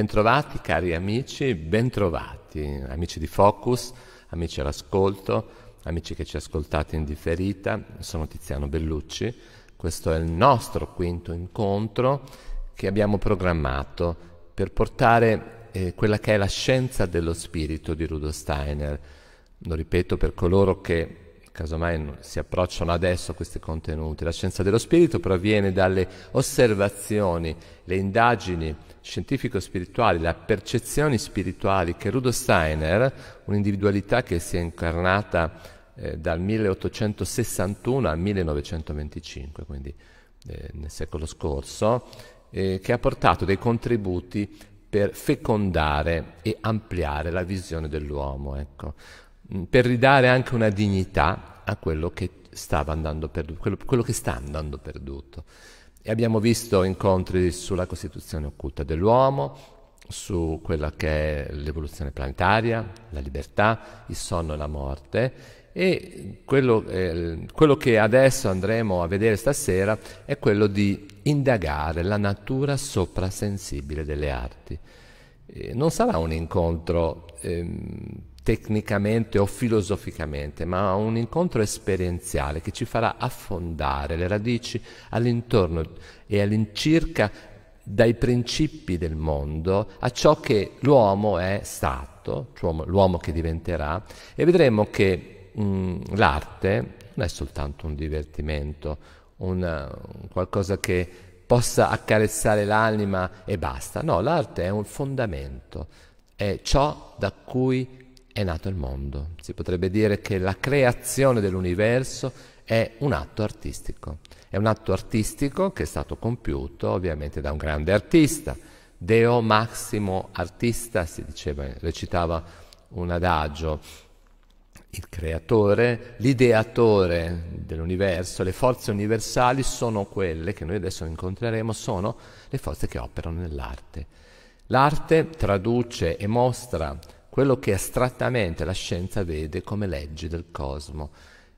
Bentrovati cari amici, bentrovati amici di Focus, amici all'ascolto, amici che ci ascoltate in differita, sono Tiziano Bellucci, questo è il nostro quinto incontro che abbiamo programmato per portare eh, quella che è la scienza dello spirito di Rudolf Steiner, lo ripeto per coloro che casomai si approcciano adesso a questi contenuti, la scienza dello spirito proviene dalle osservazioni, le indagini, scientifico-spirituali, le percezioni spirituali che Rudolf Steiner, un'individualità che si è incarnata eh, dal 1861 al 1925, quindi eh, nel secolo scorso, eh, che ha portato dei contributi per fecondare e ampliare la visione dell'uomo, ecco. Mm, per ridare anche una dignità a quello che, stava andando perduto, quello, quello che sta andando perduto. E abbiamo visto incontri sulla costituzione occulta dell'uomo, su quella che è l'evoluzione planetaria, la libertà, il sonno e la morte. E quello, eh, quello, che adesso andremo a vedere stasera è quello di indagare la natura soprasensibile delle arti. Eh, non sarà un incontro ehm, tecnicamente o filosoficamente, ma un incontro esperienziale che ci farà affondare le radici all'intorno e all'incirca dai principi del mondo a ciò che l'uomo è stato, cioè l'uomo che diventerà, e vedremo che mh, l'arte non è soltanto un divertimento, una, qualcosa che possa accarezzare l'anima e basta, no, l'arte è un fondamento, è ciò da cui è nato il mondo. Si potrebbe dire che la creazione dell'universo è un atto artistico. È un atto artistico che è stato compiuto ovviamente da un grande artista. Deo Maximo Artista, si diceva, recitava un adagio. Il creatore, l'ideatore dell'universo, le forze universali sono quelle che noi adesso incontreremo, sono le forze che operano nell'arte. L'arte traduce e mostra quello che astrattamente la scienza vede come leggi del cosmo.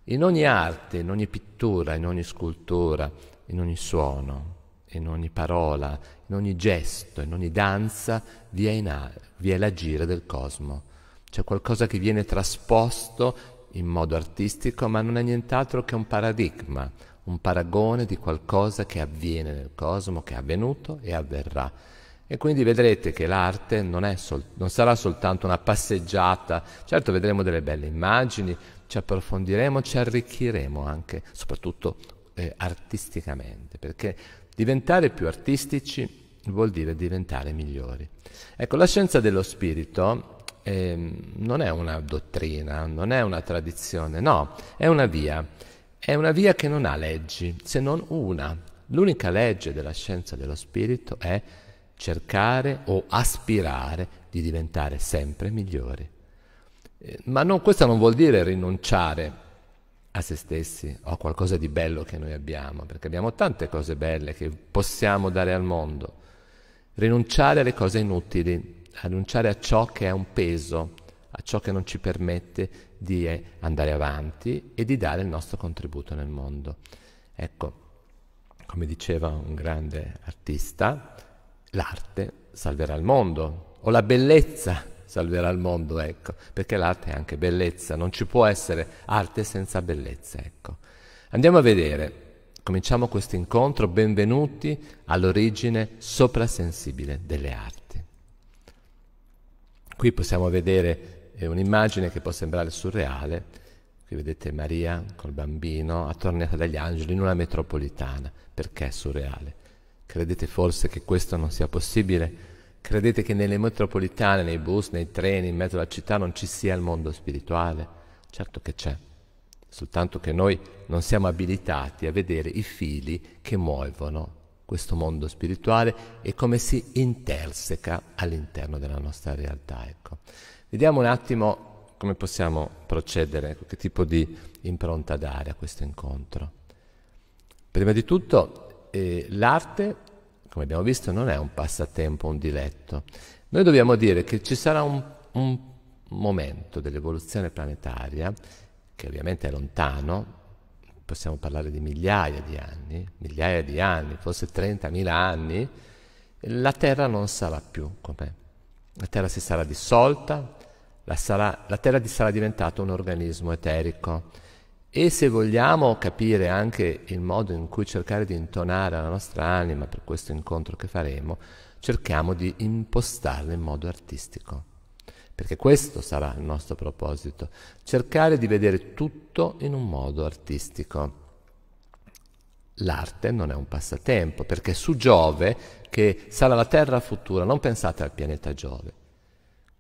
In ogni arte, in ogni pittura, in ogni scultura, in ogni suono, in ogni parola, in ogni gesto, in ogni danza, vi è, a- vi è l'agire del cosmo. C'è qualcosa che viene trasposto in modo artistico, ma non è nient'altro che un paradigma, un paragone di qualcosa che avviene nel cosmo, che è avvenuto e avverrà. E quindi vedrete che l'arte non, sol- non sarà soltanto una passeggiata, certo vedremo delle belle immagini, ci approfondiremo, ci arricchiremo anche, soprattutto eh, artisticamente, perché diventare più artistici vuol dire diventare migliori. Ecco, la scienza dello spirito eh, non è una dottrina, non è una tradizione, no, è una via. È una via che non ha leggi, se non una. L'unica legge della scienza dello spirito è cercare o aspirare di diventare sempre migliori. Eh, ma non, questo non vuol dire rinunciare a se stessi o a qualcosa di bello che noi abbiamo, perché abbiamo tante cose belle che possiamo dare al mondo. Rinunciare alle cose inutili, rinunciare a ciò che è un peso, a ciò che non ci permette di eh, andare avanti e di dare il nostro contributo nel mondo. Ecco, come diceva un grande artista, l'arte salverà il mondo, o la bellezza salverà il mondo, ecco, perché l'arte è anche bellezza, non ci può essere arte senza bellezza, ecco. Andiamo a vedere, cominciamo questo incontro, benvenuti all'origine soprasensibile delle arti. Qui possiamo vedere eh, un'immagine che può sembrare surreale, qui vedete Maria col bambino attorniata dagli angeli in una metropolitana, perché è surreale? Credete forse che questo non sia possibile? Credete che nelle metropolitane, nei bus, nei treni, in mezzo alla città non ci sia il mondo spirituale? Certo che c'è, soltanto che noi non siamo abilitati a vedere i fili che muovono questo mondo spirituale e come si interseca all'interno della nostra realtà. Ecco. Vediamo un attimo come possiamo procedere, che tipo di impronta dare a questo incontro. Prima di tutto eh, l'arte, come abbiamo visto, non è un passatempo, un diletto. Noi dobbiamo dire che ci sarà un, un momento dell'evoluzione planetaria, che ovviamente è lontano, possiamo parlare di migliaia di anni, migliaia di anni, forse 30.000 anni, la Terra non sarà più com'è. La Terra si sarà dissolta, la, sarà, la Terra sarà diventata un organismo eterico e se vogliamo capire anche il modo in cui cercare di intonare la nostra anima per questo incontro che faremo, cerchiamo di impostarla in modo artistico. Perché questo sarà il nostro proposito, cercare di vedere tutto in un modo artistico. L'arte non è un passatempo, perché su Giove, che sarà la terra futura, non pensate al pianeta Giove,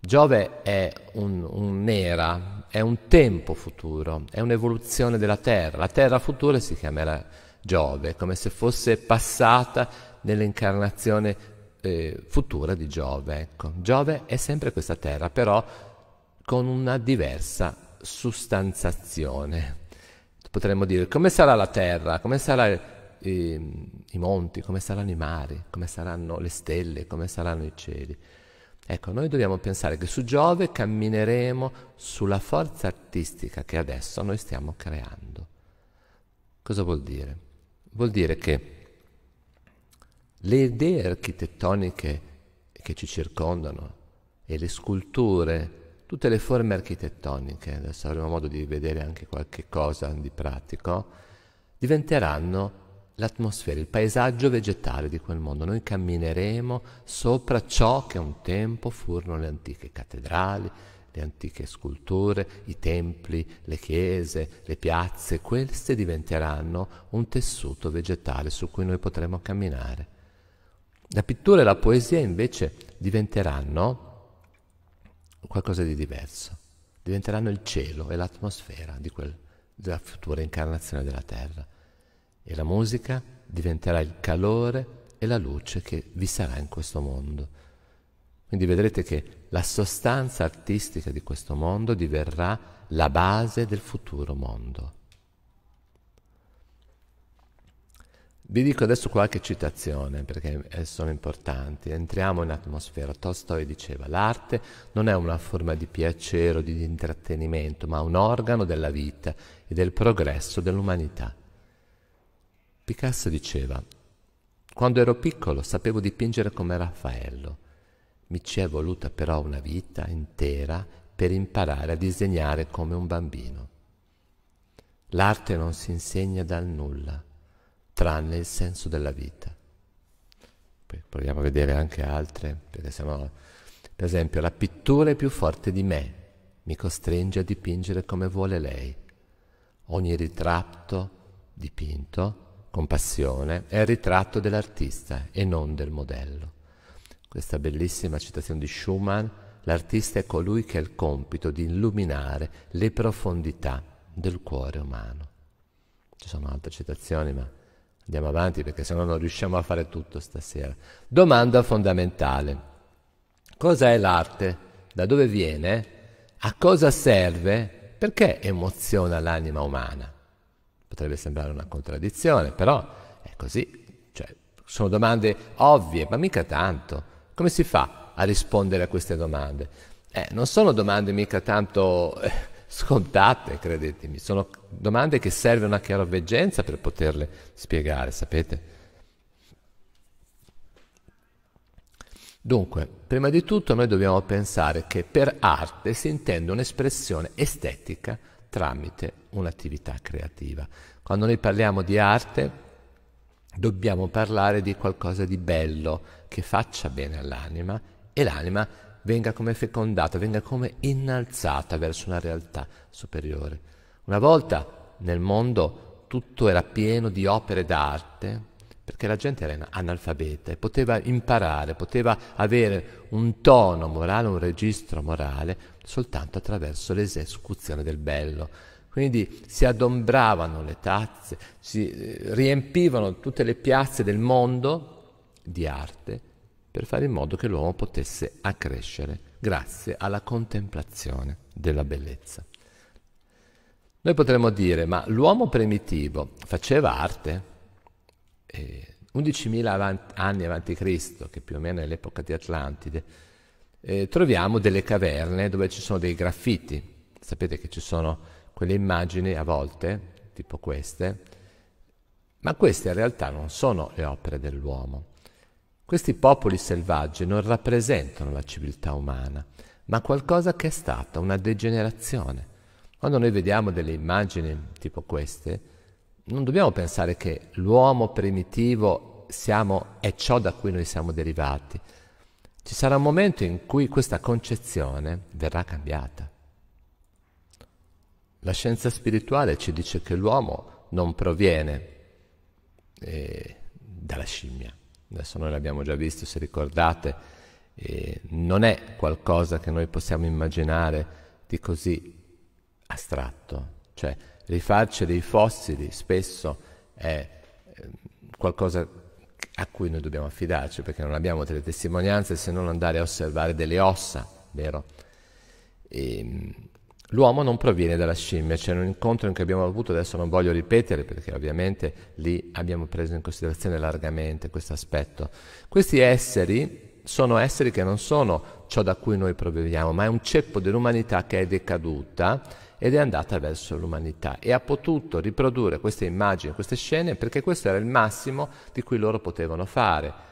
Giove è un'era, è un tempo futuro, è un'evoluzione della Terra. La Terra futura si chiamerà Giove, come se fosse passata nell'incarnazione eh, futura di Giove. Ecco. Giove è sempre questa Terra, però con una diversa sostanzazione. Potremmo dire come sarà la Terra, come saranno eh, i monti, come saranno i mari, come saranno le stelle, come saranno i cieli. Ecco, noi dobbiamo pensare che su Giove cammineremo sulla forza artistica che adesso noi stiamo creando. Cosa vuol dire? Vuol dire che le idee architettoniche che ci circondano e le sculture, tutte le forme architettoniche, adesso avremo modo di vedere anche qualche cosa di pratico, diventeranno l'atmosfera, il paesaggio vegetale di quel mondo. Noi cammineremo sopra ciò che un tempo furono le antiche cattedrali, le antiche sculture, i templi, le chiese, le piazze, queste diventeranno un tessuto vegetale su cui noi potremo camminare. La pittura e la poesia invece diventeranno qualcosa di diverso, diventeranno il cielo e l'atmosfera quel, della futura incarnazione della terra e la musica diventerà il calore e la luce che vi sarà in questo mondo. Quindi vedrete che la sostanza artistica di questo mondo diverrà la base del futuro mondo. Vi dico adesso qualche citazione perché eh, sono importanti. Entriamo in atmosfera. Tolstoi diceva: L'arte non è una forma di piacere o di intrattenimento, ma un organo della vita e del progresso dell'umanità. Picasso diceva, quando ero piccolo sapevo dipingere come Raffaello, mi ci è voluta però una vita intera per imparare a disegnare come un bambino. L'arte non si insegna dal nulla, tranne il senso della vita. Poi proviamo a vedere anche altre, perché sennò, per esempio, la pittura è più forte di me, mi costringe a dipingere come vuole lei. Ogni ritratto dipinto compassione, è il ritratto dell'artista e non del modello. Questa bellissima citazione di Schumann, l'artista è colui che ha il compito di illuminare le profondità del cuore umano. Ci sono altre citazioni, ma andiamo avanti perché sennò non riusciamo a fare tutto stasera. Domanda fondamentale. Cos'è l'arte? Da dove viene? A cosa serve? Perché emoziona l'anima umana? Potrebbe sembrare una contraddizione, però è così. Cioè, sono domande ovvie, ma mica tanto. Come si fa a rispondere a queste domande? Eh, non sono domande mica tanto eh, scontate, credetemi, sono domande che serve una chiaroveggenza per poterle spiegare, sapete? Dunque, prima di tutto noi dobbiamo pensare che per arte si intende un'espressione estetica tramite un'attività creativa. Quando noi parliamo di arte dobbiamo parlare di qualcosa di bello che faccia bene all'anima e l'anima venga come fecondata, venga come innalzata verso una realtà superiore. Una volta nel mondo tutto era pieno di opere d'arte, perché la gente era analfabeta e poteva imparare, poteva avere un tono morale, un registro morale, soltanto attraverso l'esecuzione del bello. Quindi si adombravano le tazze, si eh, riempivano tutte le piazze del mondo di arte per fare in modo che l'uomo potesse accrescere grazie alla contemplazione della bellezza. Noi potremmo dire, ma l'uomo primitivo faceva arte? Eh, 11.000 avanti, anni avanti Cristo, che più o meno è l'epoca di Atlantide, eh, troviamo delle caverne dove ci sono dei graffiti. Sapete che ci sono quelle immagini a volte, tipo queste, ma queste in realtà non sono le opere dell'uomo. Questi popoli selvaggi non rappresentano la civiltà umana, ma qualcosa che è stata una degenerazione. Quando noi vediamo delle immagini tipo queste, non dobbiamo pensare che l'uomo primitivo siamo, è ciò da cui noi siamo derivati, ci sarà un momento in cui questa concezione verrà cambiata. La scienza spirituale ci dice che l'uomo non proviene eh, dalla scimmia. Adesso noi l'abbiamo già visto, se ricordate, eh, non è qualcosa che noi possiamo immaginare di così astratto. Cioè rifarci dei fossili spesso è eh, qualcosa a cui noi dobbiamo affidarci, perché non abbiamo delle testimonianze se non andare a osservare delle ossa, vero? E, ehm, l'uomo non proviene dalla scimmia, c'è un incontro che abbiamo avuto, adesso non voglio ripetere perché ovviamente lì abbiamo preso in considerazione largamente questo aspetto. Questi esseri sono esseri che non sono ciò da cui noi proveniamo, ma è un ceppo dell'umanità che è decaduta ed è andata verso l'umanità e ha potuto riprodurre queste immagini, queste scene, perché questo era il massimo di cui loro potevano fare.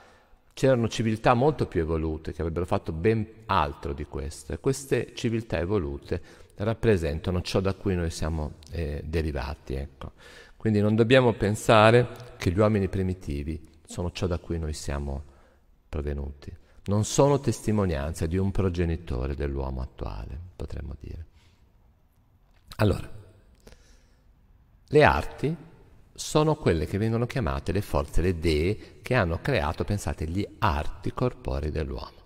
C'erano civiltà molto più evolute che avrebbero fatto ben altro di questo e queste civiltà evolute rappresentano ciò da cui noi siamo eh, derivati. Ecco. Quindi non dobbiamo pensare che gli uomini primitivi sono ciò da cui noi siamo provenuti non sono testimonianze di un progenitore dell'uomo attuale, potremmo dire. Allora, le arti sono quelle che vengono chiamate le forze, le dee che hanno creato, pensate, gli arti corporei dell'uomo.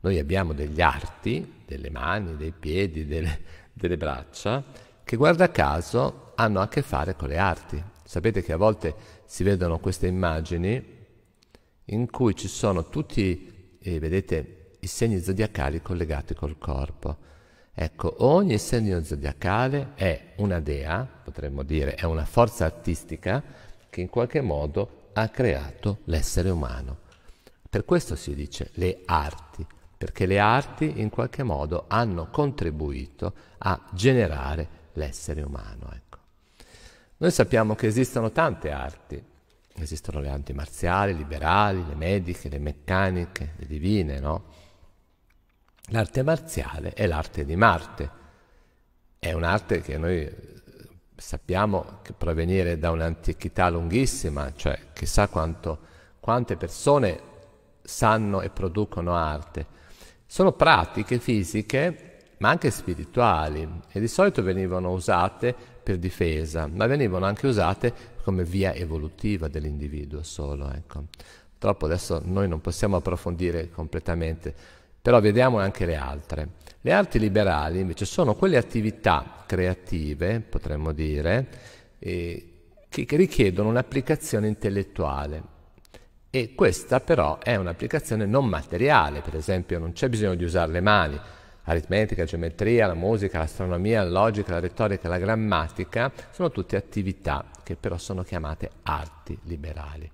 Noi abbiamo degli arti, delle mani, dei piedi, delle, delle braccia, che guarda caso hanno a che fare con le arti. Sapete che a volte si vedono queste immagini in cui ci sono tutti e vedete i segni zodiacali collegati col corpo. Ecco, ogni segno zodiacale è una dea, potremmo dire, è una forza artistica che in qualche modo ha creato l'essere umano. Per questo si dice le arti, perché le arti in qualche modo hanno contribuito a generare l'essere umano. Ecco. Noi sappiamo che esistono tante arti, Esistono le antimarziali, liberali, le mediche, le meccaniche, le divine, no? L'arte marziale è l'arte di Marte, è un'arte che noi eh, sappiamo che provenire da un'antichità lunghissima, cioè chissà quanto, quante persone sanno e producono arte. Sono pratiche fisiche, ma anche spirituali, e di solito venivano usate per difesa, ma venivano anche usate come via evolutiva dell'individuo solo. Ecco. Purtroppo adesso noi non possiamo approfondire completamente, però vediamo anche le altre. Le arti liberali invece sono quelle attività creative, potremmo dire, eh, che, che richiedono un'applicazione intellettuale. E questa però è un'applicazione non materiale, per esempio non c'è bisogno di usare le mani, aritmetica, geometria, la musica, l'astronomia, la logica, la retorica, la grammatica, sono tutte attività che però sono chiamate arti liberali.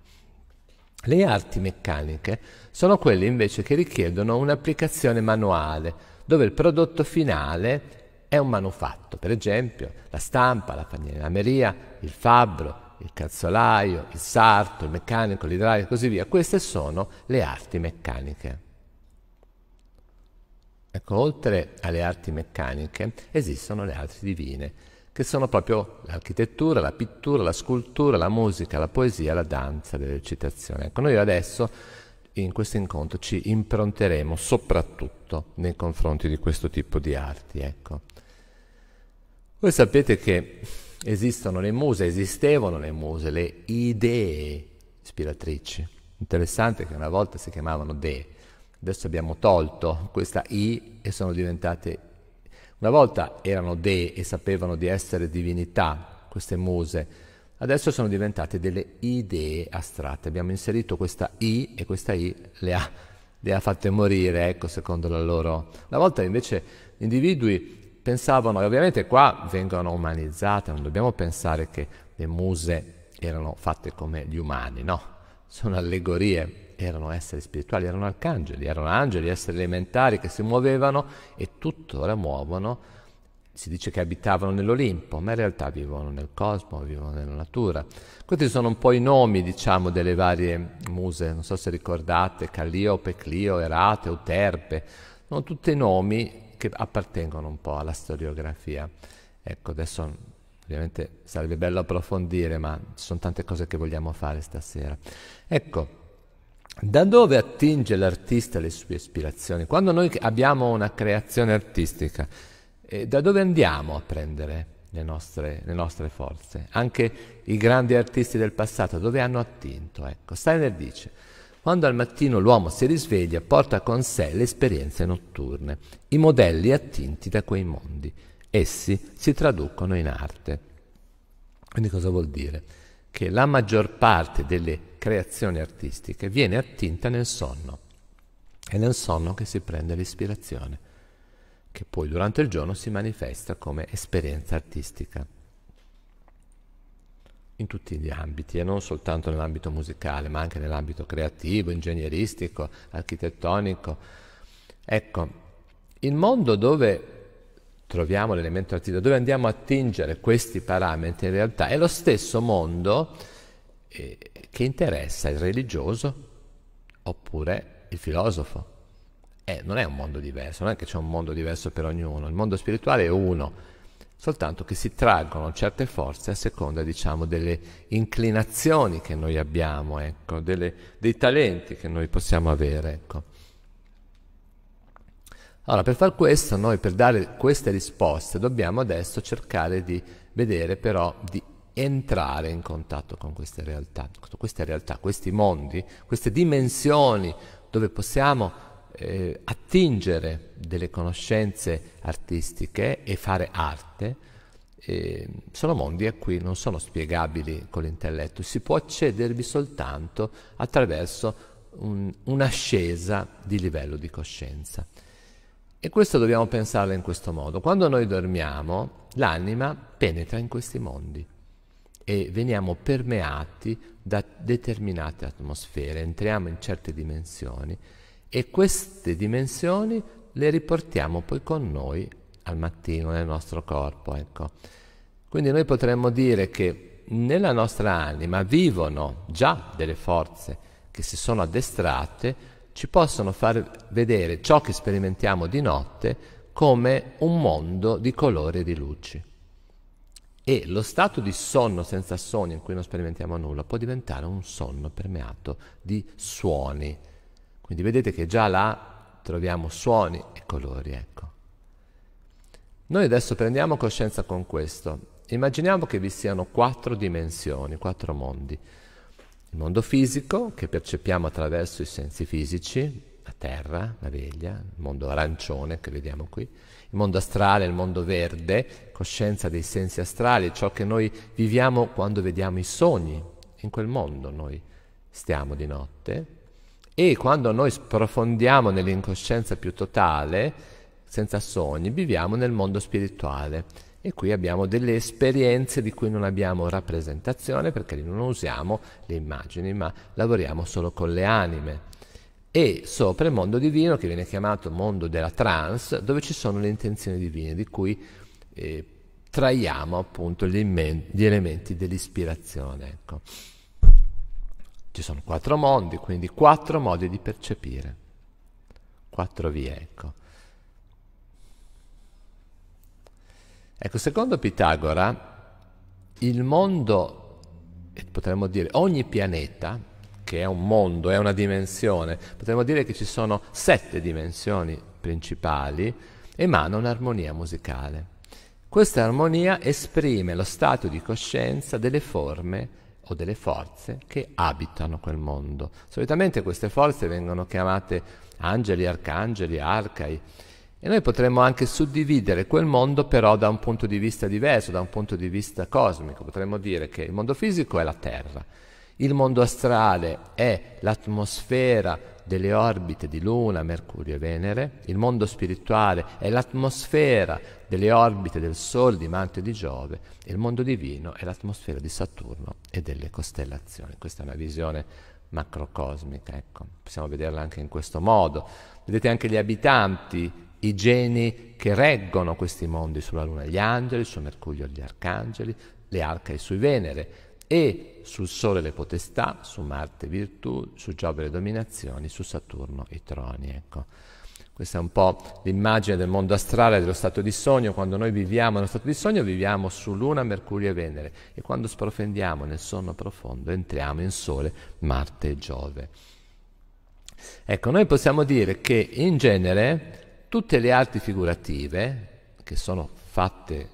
Le arti meccaniche sono quelle invece che richiedono un'applicazione manuale, dove il prodotto finale è un manufatto, per esempio la stampa, la falegnameria, il fabbro, il calzolaio, il sarto, il meccanico, l'idraulico e così via. Queste sono le arti meccaniche. Ecco, oltre alle arti meccaniche esistono le arti divine che sono proprio l'architettura, la pittura, la scultura, la musica, la poesia, la danza, l'esercitazione. Ecco, noi adesso in questo incontro ci impronteremo soprattutto nei confronti di questo tipo di arti. Ecco. Voi sapete che esistono le muse, esistevano le muse, le idee ispiratrici. Interessante che una volta si chiamavano dee, adesso abbiamo tolto questa i e sono diventate una volta erano dei e sapevano di essere divinità, queste muse, adesso sono diventate delle idee astratte. Abbiamo inserito questa I e questa I le ha, le ha fatte morire, ecco, secondo la loro... Una volta invece gli individui pensavano, e ovviamente qua vengono umanizzate, non dobbiamo pensare che le muse erano fatte come gli umani, no? Sono allegorie, erano esseri spirituali, erano arcangeli, erano angeli, esseri elementari che si muovevano e tuttora muovono. Si dice che abitavano nell'Olimpo, ma in realtà vivono nel cosmo, vivono nella natura. Questi sono un po' i nomi, diciamo, delle varie muse, non so se ricordate, Calliope, Clio, Erate, Uterpe. sono tutti nomi che appartengono un po' alla storiografia. Ecco, adesso ovviamente sarebbe bello approfondire, ma ci sono tante cose che vogliamo fare stasera. Ecco, da dove attinge l'artista le sue ispirazioni? Quando noi abbiamo una creazione artistica, eh, da dove andiamo a prendere le nostre, le nostre, forze? Anche i grandi artisti del passato, dove hanno attinto? Ecco, Steiner dice, quando al mattino l'uomo si risveglia, porta con sé le esperienze notturne, i modelli attinti da quei mondi. Essi si traducono in arte. Quindi cosa vuol dire? che la maggior parte delle creazioni artistiche viene attinta nel sonno. È nel sonno che si prende l'ispirazione, che poi durante il giorno si manifesta come esperienza artistica. In tutti gli ambiti, e non soltanto nell'ambito musicale, ma anche nell'ambito creativo, ingegneristico, architettonico. Ecco, il mondo dove troviamo l'elemento artista, dove andiamo a attingere questi parametri, in realtà è lo stesso mondo eh, che interessa il religioso oppure il filosofo. Eh, non è un mondo diverso, non è che c'è un mondo diverso per ognuno, il mondo spirituale è uno, soltanto che si traggono certe forze a seconda, diciamo, delle inclinazioni che noi abbiamo, ecco, delle, dei talenti che noi possiamo avere. Ecco. Allora, per far questo, noi per dare queste risposte dobbiamo adesso cercare di vedere però di entrare in contatto con queste realtà, queste realtà, questi mondi, queste dimensioni dove possiamo eh, attingere delle conoscenze artistiche e fare arte, eh, sono mondi a cui non sono spiegabili con l'intelletto, si può accedervi soltanto attraverso un, un'ascesa di livello di coscienza. E questo dobbiamo pensarlo in questo modo. Quando noi dormiamo, l'anima penetra in questi mondi e veniamo permeati da determinate atmosfere, entriamo in certe dimensioni e queste dimensioni le riportiamo poi con noi al mattino nel nostro corpo. Ecco. Quindi noi potremmo dire che nella nostra anima vivono già delle forze che si sono addestrate ci possono far vedere ciò che sperimentiamo di notte come un mondo di colori e di luci. E lo stato di sonno senza sogno in cui non sperimentiamo nulla può diventare un sonno permeato di suoni. Quindi vedete che già là troviamo suoni e colori, ecco. Noi adesso prendiamo coscienza con questo. Immaginiamo che vi siano quattro dimensioni, quattro mondi. Il mondo fisico che percepiamo attraverso i sensi fisici, la terra, la veglia, il mondo arancione che vediamo qui, il mondo astrale, il mondo verde, coscienza dei sensi astrali, ciò che noi viviamo quando vediamo i sogni, in quel mondo noi stiamo di notte e quando noi sprofondiamo nell'incoscienza più totale, senza sogni, viviamo nel mondo spirituale e qui abbiamo delle esperienze di cui non abbiamo rappresentazione perché non usiamo le immagini, ma lavoriamo solo con le anime. E sopra il mondo divino, che viene chiamato mondo della trans, dove ci sono le intenzioni divine, di cui eh, traiamo appunto gli, gli elementi dell'ispirazione. Ecco. Ci sono quattro mondi, quindi quattro modi di percepire. Quattro vie, ecco. Ecco, secondo Pitagora, il mondo, potremmo dire ogni pianeta, che è un mondo, è una dimensione, potremmo dire che ci sono sette dimensioni principali, emana un'armonia musicale. Questa armonia esprime lo stato di coscienza delle forme o delle forze che abitano quel mondo. Solitamente queste forze vengono chiamate angeli, arcangeli, arcai, e noi potremmo anche suddividere quel mondo però da un punto di vista diverso, da un punto di vista cosmico. Potremmo dire che il mondo fisico è la Terra, il mondo astrale è l'atmosfera delle orbite di Luna, Mercurio e Venere, il mondo spirituale è l'atmosfera delle orbite del Sole, di Mante e di Giove, e il mondo divino è l'atmosfera di Saturno e delle costellazioni. Questa è una visione macrocosmica, ecco. possiamo vederla anche in questo modo. Vedete anche gli abitanti i geni che reggono questi mondi sulla Luna gli angeli, su Mercurio gli arcangeli, le arche e sui Venere e sul Sole le potestà, su Marte virtù, su Giove le dominazioni, su Saturno i troni. Ecco. Questa è un po' l'immagine del mondo astrale, dello stato di sogno. Quando noi viviamo nello stato di sogno viviamo su Luna, Mercurio e Venere e quando sprofendiamo nel sonno profondo entriamo in Sole, Marte e Giove. Ecco, noi possiamo dire che in genere Tutte le arti figurative, che sono fatte,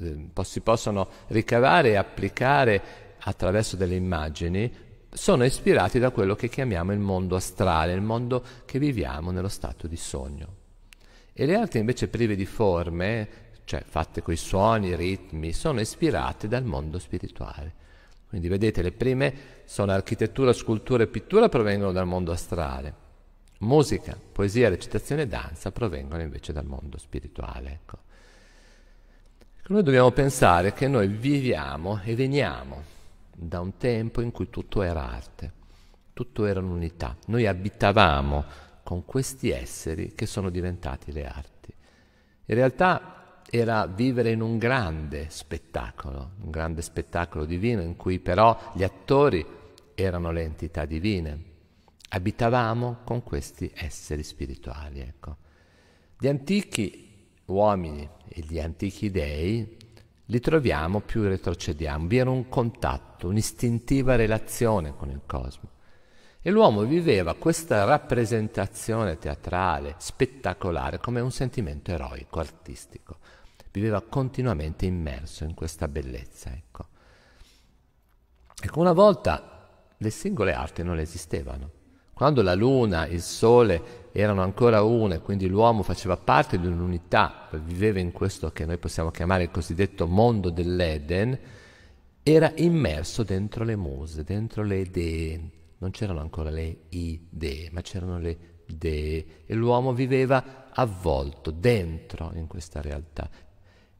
ehm, si possono ricavare e applicare attraverso delle immagini, sono ispirati da quello che chiamiamo il mondo astrale, il mondo che viviamo nello stato di sogno. E le arti invece prive di forme, cioè fatte con i suoni, i ritmi, sono ispirate dal mondo spirituale. Quindi vedete, le prime sono architettura, scultura e pittura, provengono dal mondo astrale Musica, poesia, recitazione e danza provengono invece dal mondo spirituale. Ecco. ecco. Noi dobbiamo pensare che noi viviamo e veniamo da un tempo in cui tutto era arte, tutto era un'unità. Noi abitavamo con questi esseri che sono diventati le arti. In realtà era vivere in un grande spettacolo, un grande spettacolo divino in cui però gli attori erano le entità divine abitavamo con questi esseri spirituali. Ecco. Gli antichi uomini e gli antichi dei li troviamo più retrocediamo, vi era un contatto, un'istintiva relazione con il cosmo. E l'uomo viveva questa rappresentazione teatrale, spettacolare, come un sentimento eroico, artistico. Viveva continuamente immerso in questa bellezza. Ecco. Ecco, una volta le singole arti non esistevano. Quando la luna e il sole erano ancora una e quindi l'uomo faceva parte di un'unità, viveva in questo che noi possiamo chiamare il cosiddetto mondo dell'Eden, era immerso dentro le muse, dentro le idee. Non c'erano ancora le idee, ma c'erano le idee e l'uomo viveva avvolto dentro in questa realtà.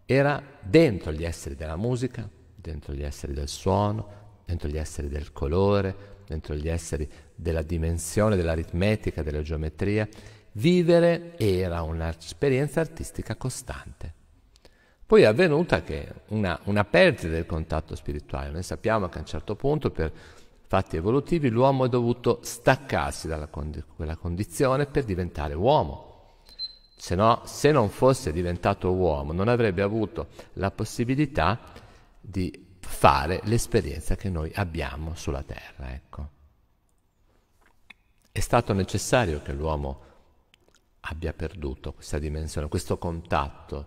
Era dentro gli esseri della musica, dentro gli esseri del suono, dentro gli esseri del colore, dentro gli esseri della dimensione, dell'aritmetica, della geometria, vivere era un'esperienza artistica costante. Poi è avvenuta che una, una perdita del contatto spirituale. Noi sappiamo che a un certo punto, per fatti evolutivi, l'uomo è dovuto staccarsi da condi- quella condizione per diventare uomo. Se, no, se non fosse diventato uomo, non avrebbe avuto la possibilità di fare l'esperienza che noi abbiamo sulla Terra. Ecco. È stato necessario che l'uomo abbia perduto questa dimensione, questo contatto,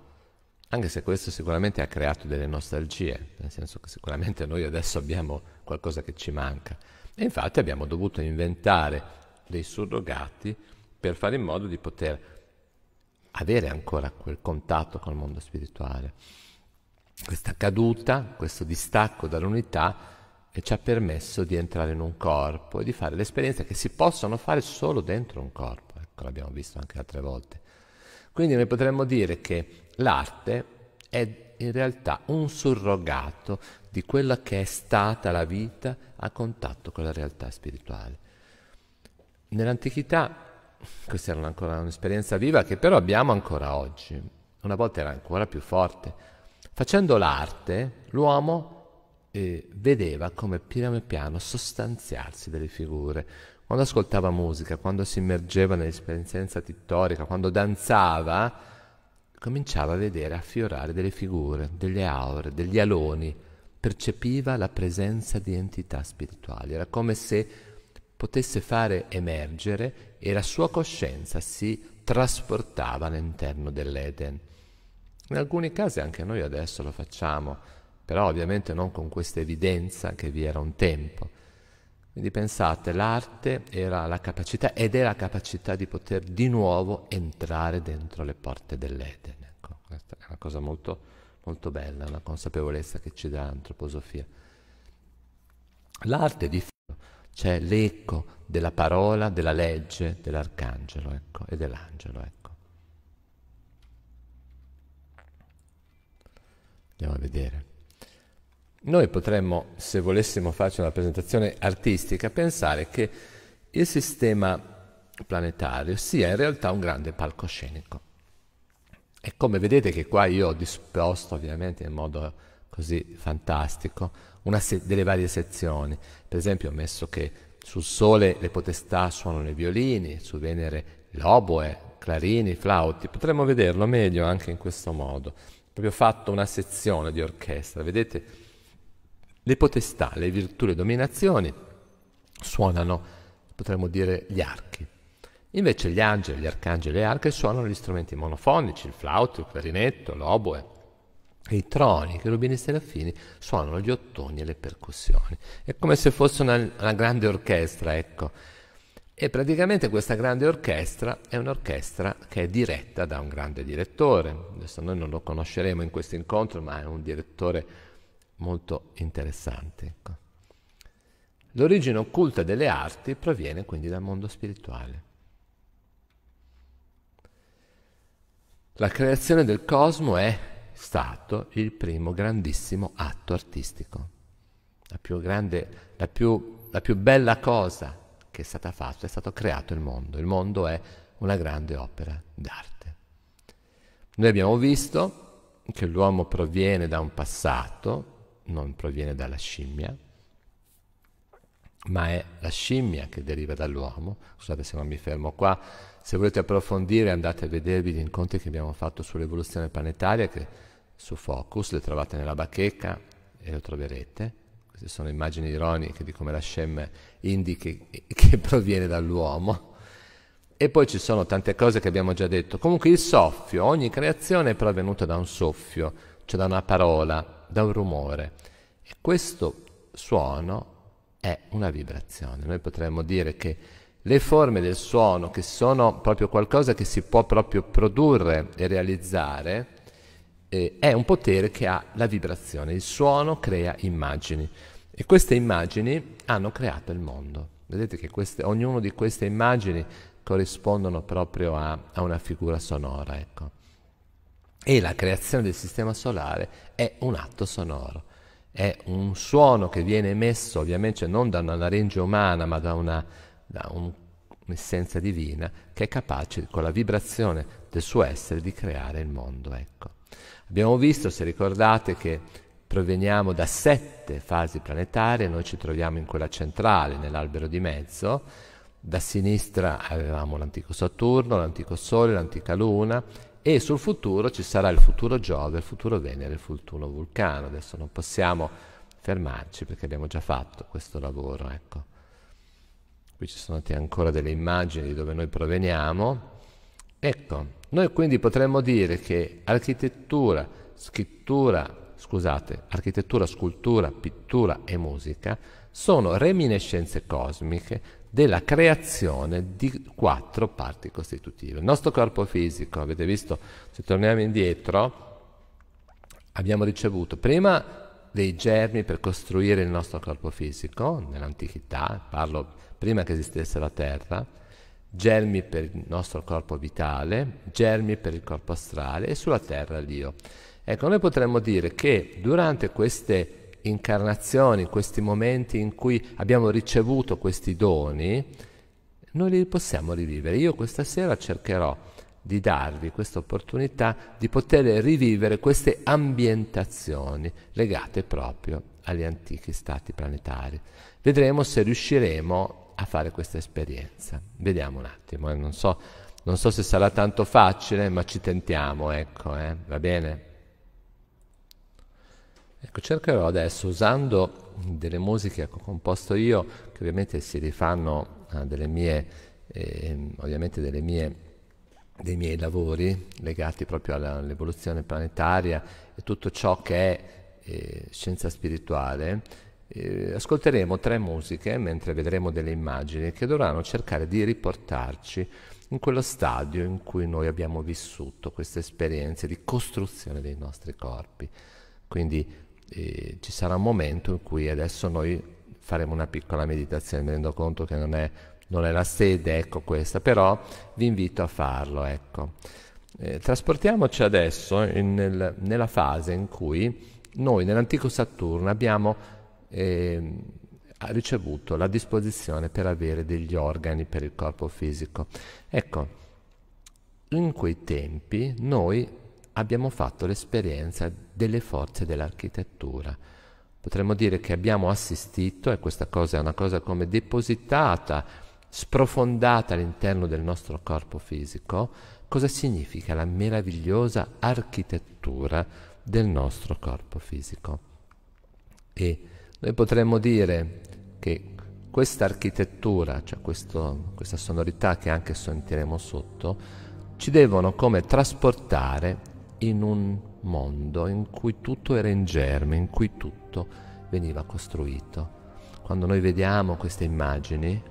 anche se questo sicuramente ha creato delle nostalgie, nel senso che sicuramente noi adesso abbiamo qualcosa che ci manca. E infatti abbiamo dovuto inventare dei surrogati per fare in modo di poter avere ancora quel contatto col mondo spirituale. Questa caduta, questo distacco dall'unità e ci ha permesso di entrare in un corpo e di fare le esperienze che si possono fare solo dentro un corpo, ecco l'abbiamo visto anche altre volte. Quindi noi potremmo dire che l'arte è in realtà un surrogato di quella che è stata la vita a contatto con la realtà spirituale. Nell'antichità questa era ancora un'esperienza viva che però abbiamo ancora oggi, una volta era ancora più forte. Facendo l'arte l'uomo eh, vedeva come piano piano sostanziarsi delle figure. Quando ascoltava musica, quando si immergeva nell'esperienza tittorica, quando danzava, cominciava a vedere affiorare delle figure, delle aure, degli aloni, percepiva la presenza di entità spirituali, era come se potesse fare emergere e la sua coscienza si trasportava all'interno dell'Eden. In alcuni casi anche noi adesso lo facciamo, però ovviamente non con questa evidenza che vi era un tempo. Quindi pensate, l'arte era la capacità ed è la capacità di poter di nuovo entrare dentro le porte dell'Eden. Ecco, questa è una cosa molto, molto bella, una consapevolezza che ci dà l'antroposofia. L'arte di fatto c'è l'eco della parola, della legge, dell'arcangelo ecco, e dell'angelo. Ecco. Andiamo a vedere. Noi potremmo, se volessimo farci una presentazione artistica, pensare che il sistema planetario sia in realtà un grande palcoscenico. E come vedete che qua io ho disposto ovviamente in modo così fantastico se- delle varie sezioni. Per esempio ho messo che sul Sole le potestà suonano i violini, su Venere l'oboe, clarini, flauti. Potremmo vederlo meglio anche in questo modo. Proprio fatto una sezione di orchestra, vedete? Le potestà, le virtù, le dominazioni suonano, potremmo dire, gli archi. Invece gli angeli, gli arcangeli e le arche suonano gli strumenti monofonici, il flauto, il clarinetto, l'oboe. E I troni, i cherubini e i serafini suonano gli ottoni e le percussioni. È come se fosse una, una grande orchestra, ecco. E praticamente questa grande orchestra è un'orchestra che è diretta da un grande direttore. Adesso noi non lo conosceremo in questo incontro, ma è un direttore molto interessante. Ecco. L'origine occulta delle arti proviene quindi dal mondo spirituale. La creazione del cosmo è stato il primo grandissimo atto artistico. La più, grande, la più, la più bella cosa che è stata fatta è stato creato il mondo. Il mondo è una grande opera d'arte. Noi abbiamo visto che l'uomo proviene da un passato non proviene dalla scimmia, ma è la scimmia che deriva dall'uomo. Scusate se non mi fermo qua. Se volete approfondire andate a vedervi gli incontri che abbiamo fatto sull'evoluzione planetaria che su Focus, le trovate nella bacheca e lo troverete. Queste sono immagini ironiche di come la scimmia indichi che proviene dall'uomo. E poi ci sono tante cose che abbiamo già detto. Comunque il soffio, ogni creazione è provenuta da un soffio, cioè da una parola da un rumore. E questo suono è una vibrazione. Noi potremmo dire che le forme del suono, che sono proprio qualcosa che si può proprio produrre e realizzare, eh, è un potere che ha la vibrazione. Il suono crea immagini e queste immagini hanno creato il mondo. Vedete che queste, ognuno di queste immagini corrispondono proprio a, a una figura sonora, ecco. E la creazione del sistema solare è un atto sonoro, è un suono che viene emesso ovviamente non da una laringe umana ma da, una, da un, un'essenza divina che è capace con la vibrazione del suo essere di creare il mondo. Ecco. Abbiamo visto, se ricordate, che proveniamo da sette fasi planetarie, noi ci troviamo in quella centrale, nell'albero di mezzo, da sinistra avevamo l'antico Saturno, l'antico Sole, l'antica Luna e sul futuro ci sarà il futuro Giove, il futuro Venere, il futuro Vulcano. Adesso non possiamo fermarci perché abbiamo già fatto questo lavoro, ecco. Qui ci sono ancora delle immagini di dove noi proveniamo. Ecco, noi quindi potremmo dire che architettura, scrittura, scusate, architettura, scultura, pittura e musica sono reminiscenze cosmiche della creazione di quattro parti costitutive. Il nostro corpo fisico, avete visto, se torniamo indietro, abbiamo ricevuto prima dei germi per costruire il nostro corpo fisico, nell'antichità, parlo prima che esistesse la Terra, germi per il nostro corpo vitale, germi per il corpo astrale e sulla Terra l'io. Ecco, noi potremmo dire che durante queste incarnazioni, questi momenti in cui abbiamo ricevuto questi doni, noi li possiamo rivivere. Io questa sera cercherò di darvi questa opportunità di poter rivivere queste ambientazioni legate proprio agli antichi stati planetari. Vedremo se riusciremo a fare questa esperienza. Vediamo un attimo, eh. non so, non so se sarà tanto facile, ma ci tentiamo, ecco, eh? va bene? Ecco, cercherò adesso, usando delle musiche che ho composto io, che ovviamente si rifanno a delle mie, eh, ovviamente delle mie, dei miei lavori legati proprio all'evoluzione planetaria e tutto ciò che è eh, scienza spirituale, eh, ascolteremo tre musiche mentre vedremo delle immagini che dovranno cercare di riportarci in quello stadio in cui noi abbiamo vissuto queste esperienze di costruzione dei nostri corpi. Quindi eh, ci sarà un momento in cui adesso noi faremo una piccola meditazione, mi rendo conto che non è, non è la sede, ecco questa, però vi invito a farlo, ecco. eh, trasportiamoci adesso in, nel, nella fase in cui noi nell'antico Saturno abbiamo eh, ricevuto la disposizione per avere degli organi per il corpo fisico. Ecco, in quei tempi noi abbiamo fatto l'esperienza delle forze dell'architettura. Potremmo dire che abbiamo assistito, e questa cosa è una cosa come depositata, sprofondata all'interno del nostro corpo fisico, cosa significa la meravigliosa architettura del nostro corpo fisico. E noi potremmo dire che questa architettura, cioè questo, questa sonorità che anche sentiremo sotto, ci devono come trasportare in un mondo in cui tutto era in germe, in cui tutto veniva costruito. Quando noi vediamo queste immagini,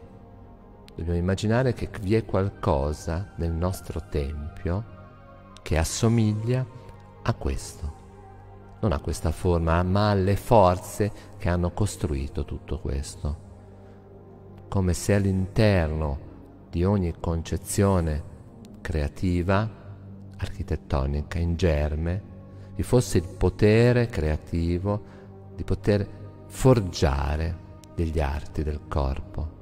dobbiamo immaginare che vi è qualcosa nel nostro tempio che assomiglia a questo. Non a questa forma, ma alle forze che hanno costruito tutto questo. Come se all'interno di ogni concezione creativa, architettonica, in germe, gli fosse il potere creativo di poter forgiare degli arti del corpo.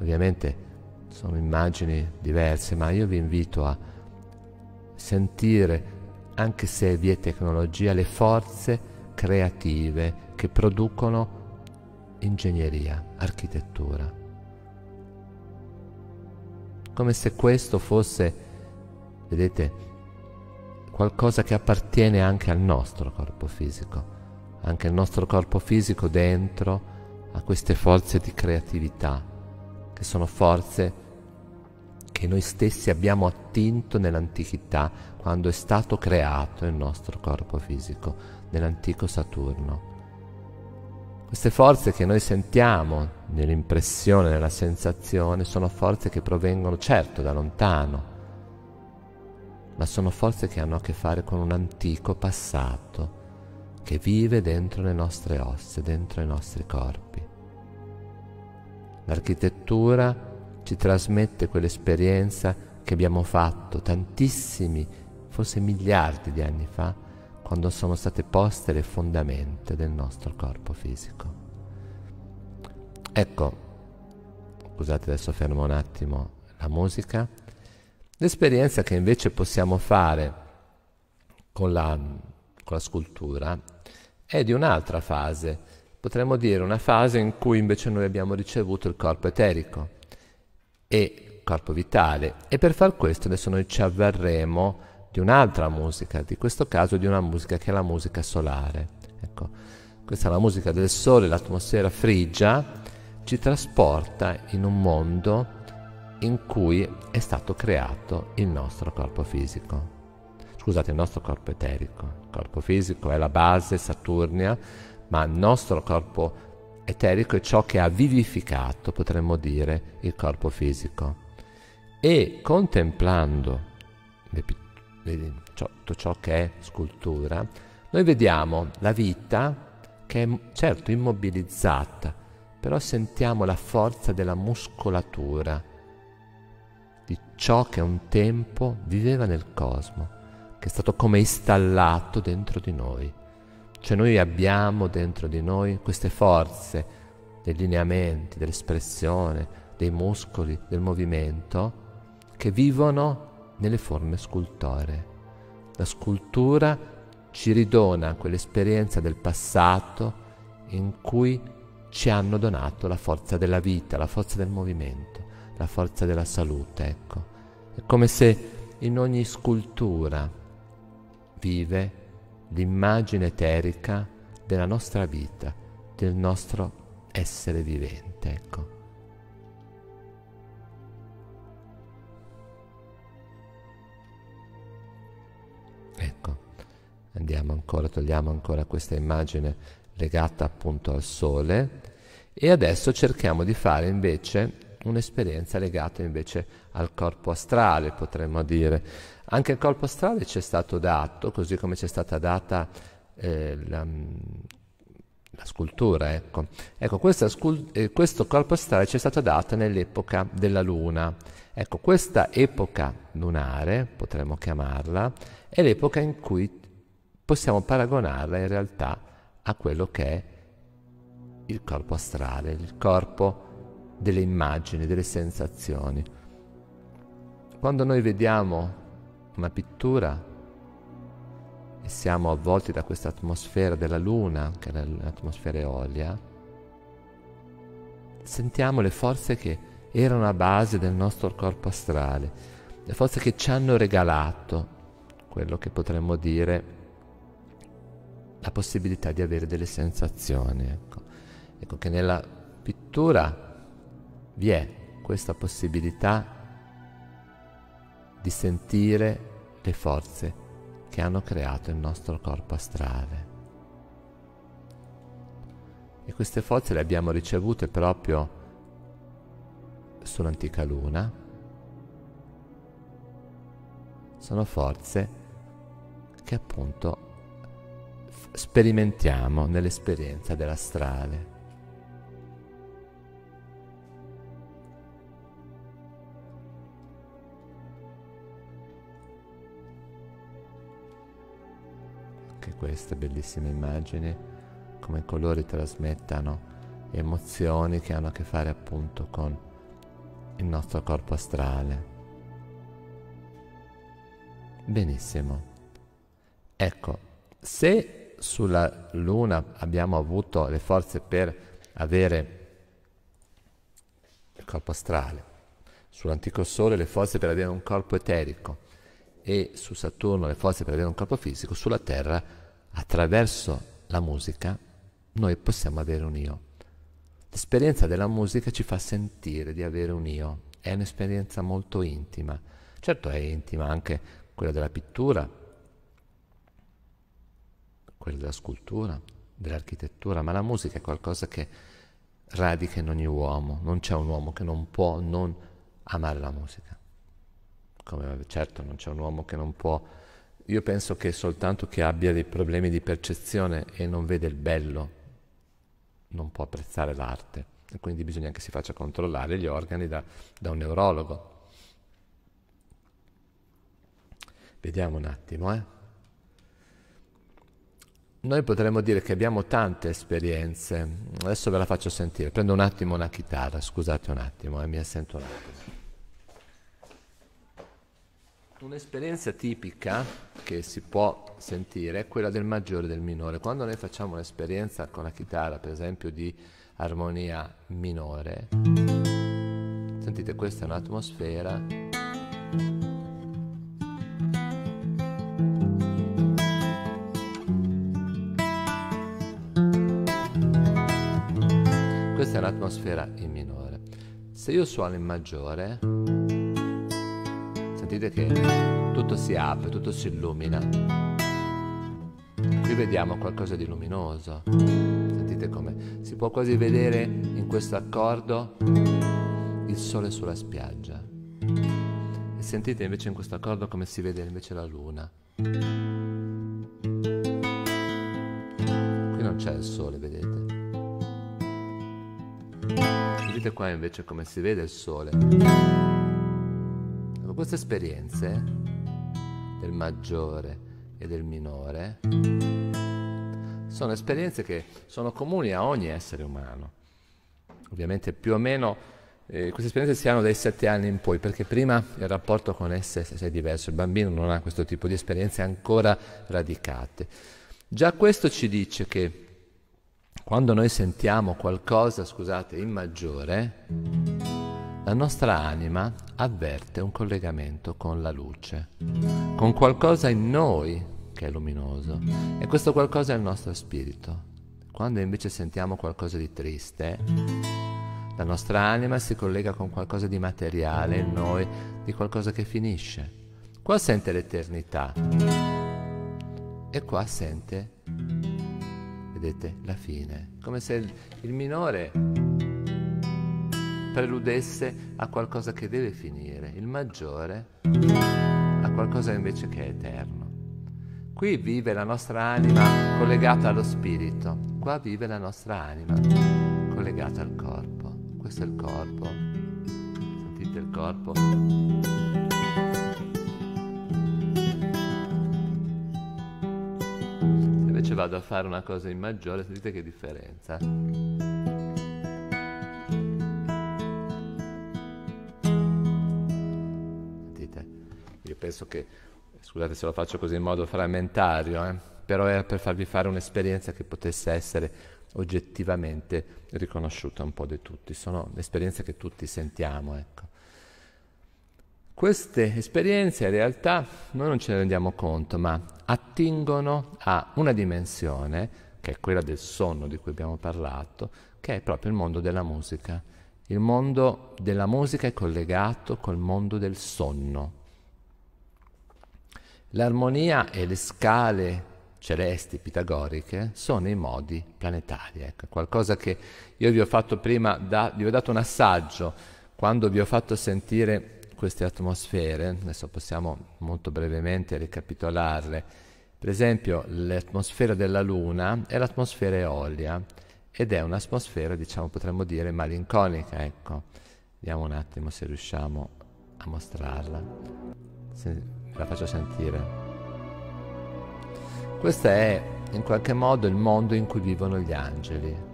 Ovviamente sono immagini diverse, ma io vi invito a sentire, anche se vi è tecnologia, le forze creative che producono ingegneria, architettura. Come se questo fosse, vedete, qualcosa che appartiene anche al nostro corpo fisico. Anche il nostro corpo fisico dentro ha queste forze di creatività, che sono forze che noi stessi abbiamo attinto nell'antichità, quando è stato creato il nostro corpo fisico, nell'antico Saturno. Queste forze che noi sentiamo nell'impressione, nella sensazione, sono forze che provengono certo da lontano, ma sono forze che hanno a che fare con un antico passato che vive dentro le nostre ossa, dentro i nostri corpi. L'architettura ci trasmette quell'esperienza che abbiamo fatto tantissimi, forse miliardi di anni fa, quando sono state poste le fondamenta del nostro corpo fisico. Ecco, scusate adesso fermo un attimo la musica. L'esperienza che invece possiamo fare con la, con la scultura è di un'altra fase, potremmo dire una fase in cui invece noi abbiamo ricevuto il corpo eterico e il corpo vitale e per far questo adesso noi ci avverremo di un'altra musica, di questo caso di una musica che è la musica solare. Ecco, questa è la musica del sole, l'atmosfera frigia, ci trasporta in un mondo in cui è stato creato il nostro corpo fisico. Scusate, il nostro corpo eterico. Il corpo fisico è la base saturnia, ma il nostro corpo eterico è ciò che ha vivificato, potremmo dire, il corpo fisico. E contemplando le pitture, tutto ciò che è scultura, noi vediamo la vita che è certo immobilizzata, però sentiamo la forza della muscolatura, di ciò che un tempo viveva nel cosmo, che è stato come installato dentro di noi. Cioè noi abbiamo dentro di noi queste forze dei lineamenti, dell'espressione, dei muscoli, del movimento, che vivono nelle forme scultoree. La scultura ci ridona quell'esperienza del passato in cui ci hanno donato la forza della vita, la forza del movimento la forza della salute, ecco. È come se in ogni scultura vive l'immagine eterica della nostra vita, del nostro essere vivente, ecco. Ecco, andiamo ancora, togliamo ancora questa immagine legata appunto al sole e adesso cerchiamo di fare invece un'esperienza legata invece al corpo astrale, potremmo dire. Anche il corpo astrale ci è stato dato, così come ci è stata data eh, la, mm, la, scultura. Ecco, ecco scul- eh, questo corpo astrale ci è stato dato nell'epoca della Luna. Ecco, questa epoca lunare, potremmo chiamarla, è l'epoca in cui possiamo paragonarla in realtà a quello che è il corpo astrale, il corpo astrale delle immagini, delle sensazioni. Quando noi vediamo una pittura e siamo avvolti da questa atmosfera della luna, che è l'atmosfera eolia, sentiamo le forze che erano a base del nostro corpo astrale, le forze che ci hanno regalato quello che potremmo dire la possibilità di avere delle sensazioni. Ecco, ecco che nella pittura vi è questa possibilità di sentire le forze che hanno creato il nostro corpo astrale. E queste forze le abbiamo ricevute proprio sull'antica luna. Sono forze che appunto sperimentiamo nell'esperienza dell'astrale. questa bellissima immagine, come i colori trasmettano emozioni che hanno a che fare appunto con il nostro corpo astrale. Benissimo. Ecco, se sulla Luna abbiamo avuto le forze per avere il corpo astrale, sull'antico Sole le forze per avere un corpo eterico e su Saturno le forze per avere un corpo fisico, sulla Terra attraverso la musica noi possiamo avere un io. L'esperienza della musica ci fa sentire di avere un io, è un'esperienza molto intima. Certo è intima anche quella della pittura, quella della scultura, dell'architettura, ma la musica è qualcosa che radica in ogni uomo, non c'è un uomo che non può non amare la musica. Come certo non c'è un uomo che non può io penso che soltanto chi abbia dei problemi di percezione e non vede il bello non può apprezzare l'arte e quindi bisogna che si faccia controllare gli organi da, da un neurologo. Vediamo un attimo, eh. Noi potremmo dire che abbiamo tante esperienze, adesso ve la faccio sentire, prendo un attimo una chitarra, scusate un attimo, eh, mi assento un attimo. Un'esperienza tipica che si può sentire è quella del maggiore e del minore. Quando noi facciamo un'esperienza con la chitarra, per esempio di armonia minore, sentite questa è un'atmosfera. Questa è un'atmosfera in minore. Se io suono in maggiore, sentite che tutto si apre, tutto si illumina. Qui vediamo qualcosa di luminoso, sentite come si può quasi vedere in questo accordo il sole sulla spiaggia. E sentite invece in questo accordo come si vede invece la luna. Qui non c'è il sole, vedete. Sentite qua invece come si vede il sole queste esperienze del maggiore e del minore sono esperienze che sono comuni a ogni essere umano. Ovviamente più o meno eh, queste esperienze si hanno dai sette anni in poi, perché prima il rapporto con esse è diverso, il bambino non ha questo tipo di esperienze ancora radicate. Già questo ci dice che quando noi sentiamo qualcosa, scusate, in maggiore, la nostra anima avverte un collegamento con la luce, con qualcosa in noi che è luminoso e questo qualcosa è il nostro spirito. Quando invece sentiamo qualcosa di triste, la nostra anima si collega con qualcosa di materiale in noi, di qualcosa che finisce. Qua sente l'eternità e qua sente, vedete, la fine, come se il minore preludesse a qualcosa che deve finire, il maggiore a qualcosa invece che è eterno. Qui vive la nostra anima collegata allo spirito, qua vive la nostra anima collegata al corpo. Questo è il corpo, sentite il corpo. Se invece vado a fare una cosa in maggiore, sentite che differenza. penso che, scusate se lo faccio così in modo frammentario, eh, però era per farvi fare un'esperienza che potesse essere oggettivamente riconosciuta un po' da tutti. Sono esperienze che tutti sentiamo, ecco. Queste esperienze in realtà noi non ce ne rendiamo conto, ma attingono a una dimensione, che è quella del sonno di cui abbiamo parlato, che è proprio il mondo della musica. Il mondo della musica è collegato col mondo del sonno. L'armonia e le scale celesti pitagoriche sono i modi planetari, ecco, qualcosa che io vi ho fatto prima, da, vi ho dato un assaggio quando vi ho fatto sentire queste atmosfere, adesso possiamo molto brevemente ricapitolarle, per esempio l'atmosfera della Luna è l'atmosfera eolia ed è un'atmosfera, diciamo, potremmo dire malinconica, ecco, vediamo un attimo se riusciamo a mostrarla se la faccio sentire. Questo è in qualche modo il mondo in cui vivono gli angeli.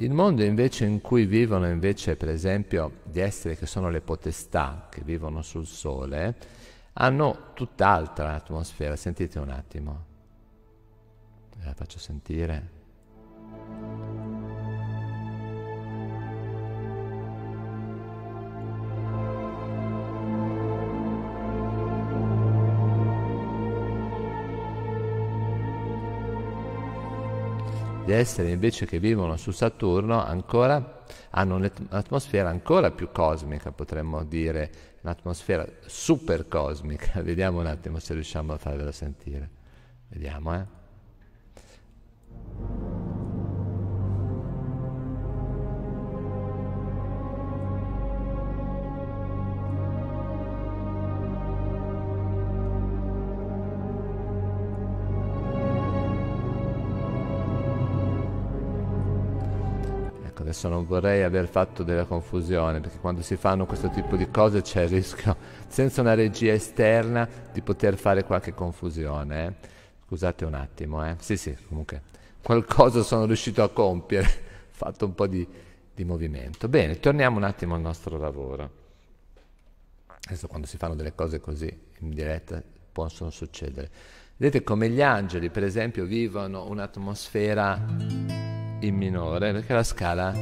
Il mondo invece in cui vivono invece per esempio gli esseri che sono le potestà che vivono sul sole hanno tutt'altra atmosfera, sentite un attimo. La faccio sentire. gli esseri invece che vivono su Saturno ancora hanno un'atmosfera ancora più cosmica, potremmo dire, un'atmosfera super cosmica. Vediamo un attimo se riusciamo a farvela sentire. Vediamo, eh. Adesso non vorrei aver fatto della confusione, perché quando si fanno questo tipo di cose c'è il rischio, senza una regia esterna, di poter fare qualche confusione. Eh. Scusate un attimo, eh. Sì, sì, comunque qualcosa sono riuscito a compiere, fatto un po' di, di movimento. Bene, torniamo un attimo al nostro lavoro. Adesso quando si fanno delle cose così in diretta possono succedere. Vedete come gli angeli, per esempio, vivono un'atmosfera in minore perché la scala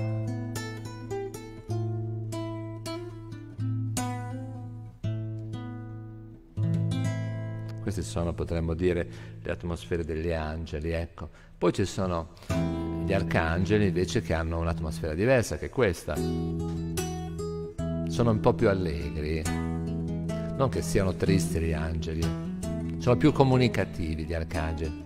queste sono potremmo dire le atmosfere degli angeli ecco poi ci sono gli arcangeli invece che hanno un'atmosfera diversa che è questa sono un po' più allegri non che siano tristi gli angeli sono più comunicativi gli arcangeli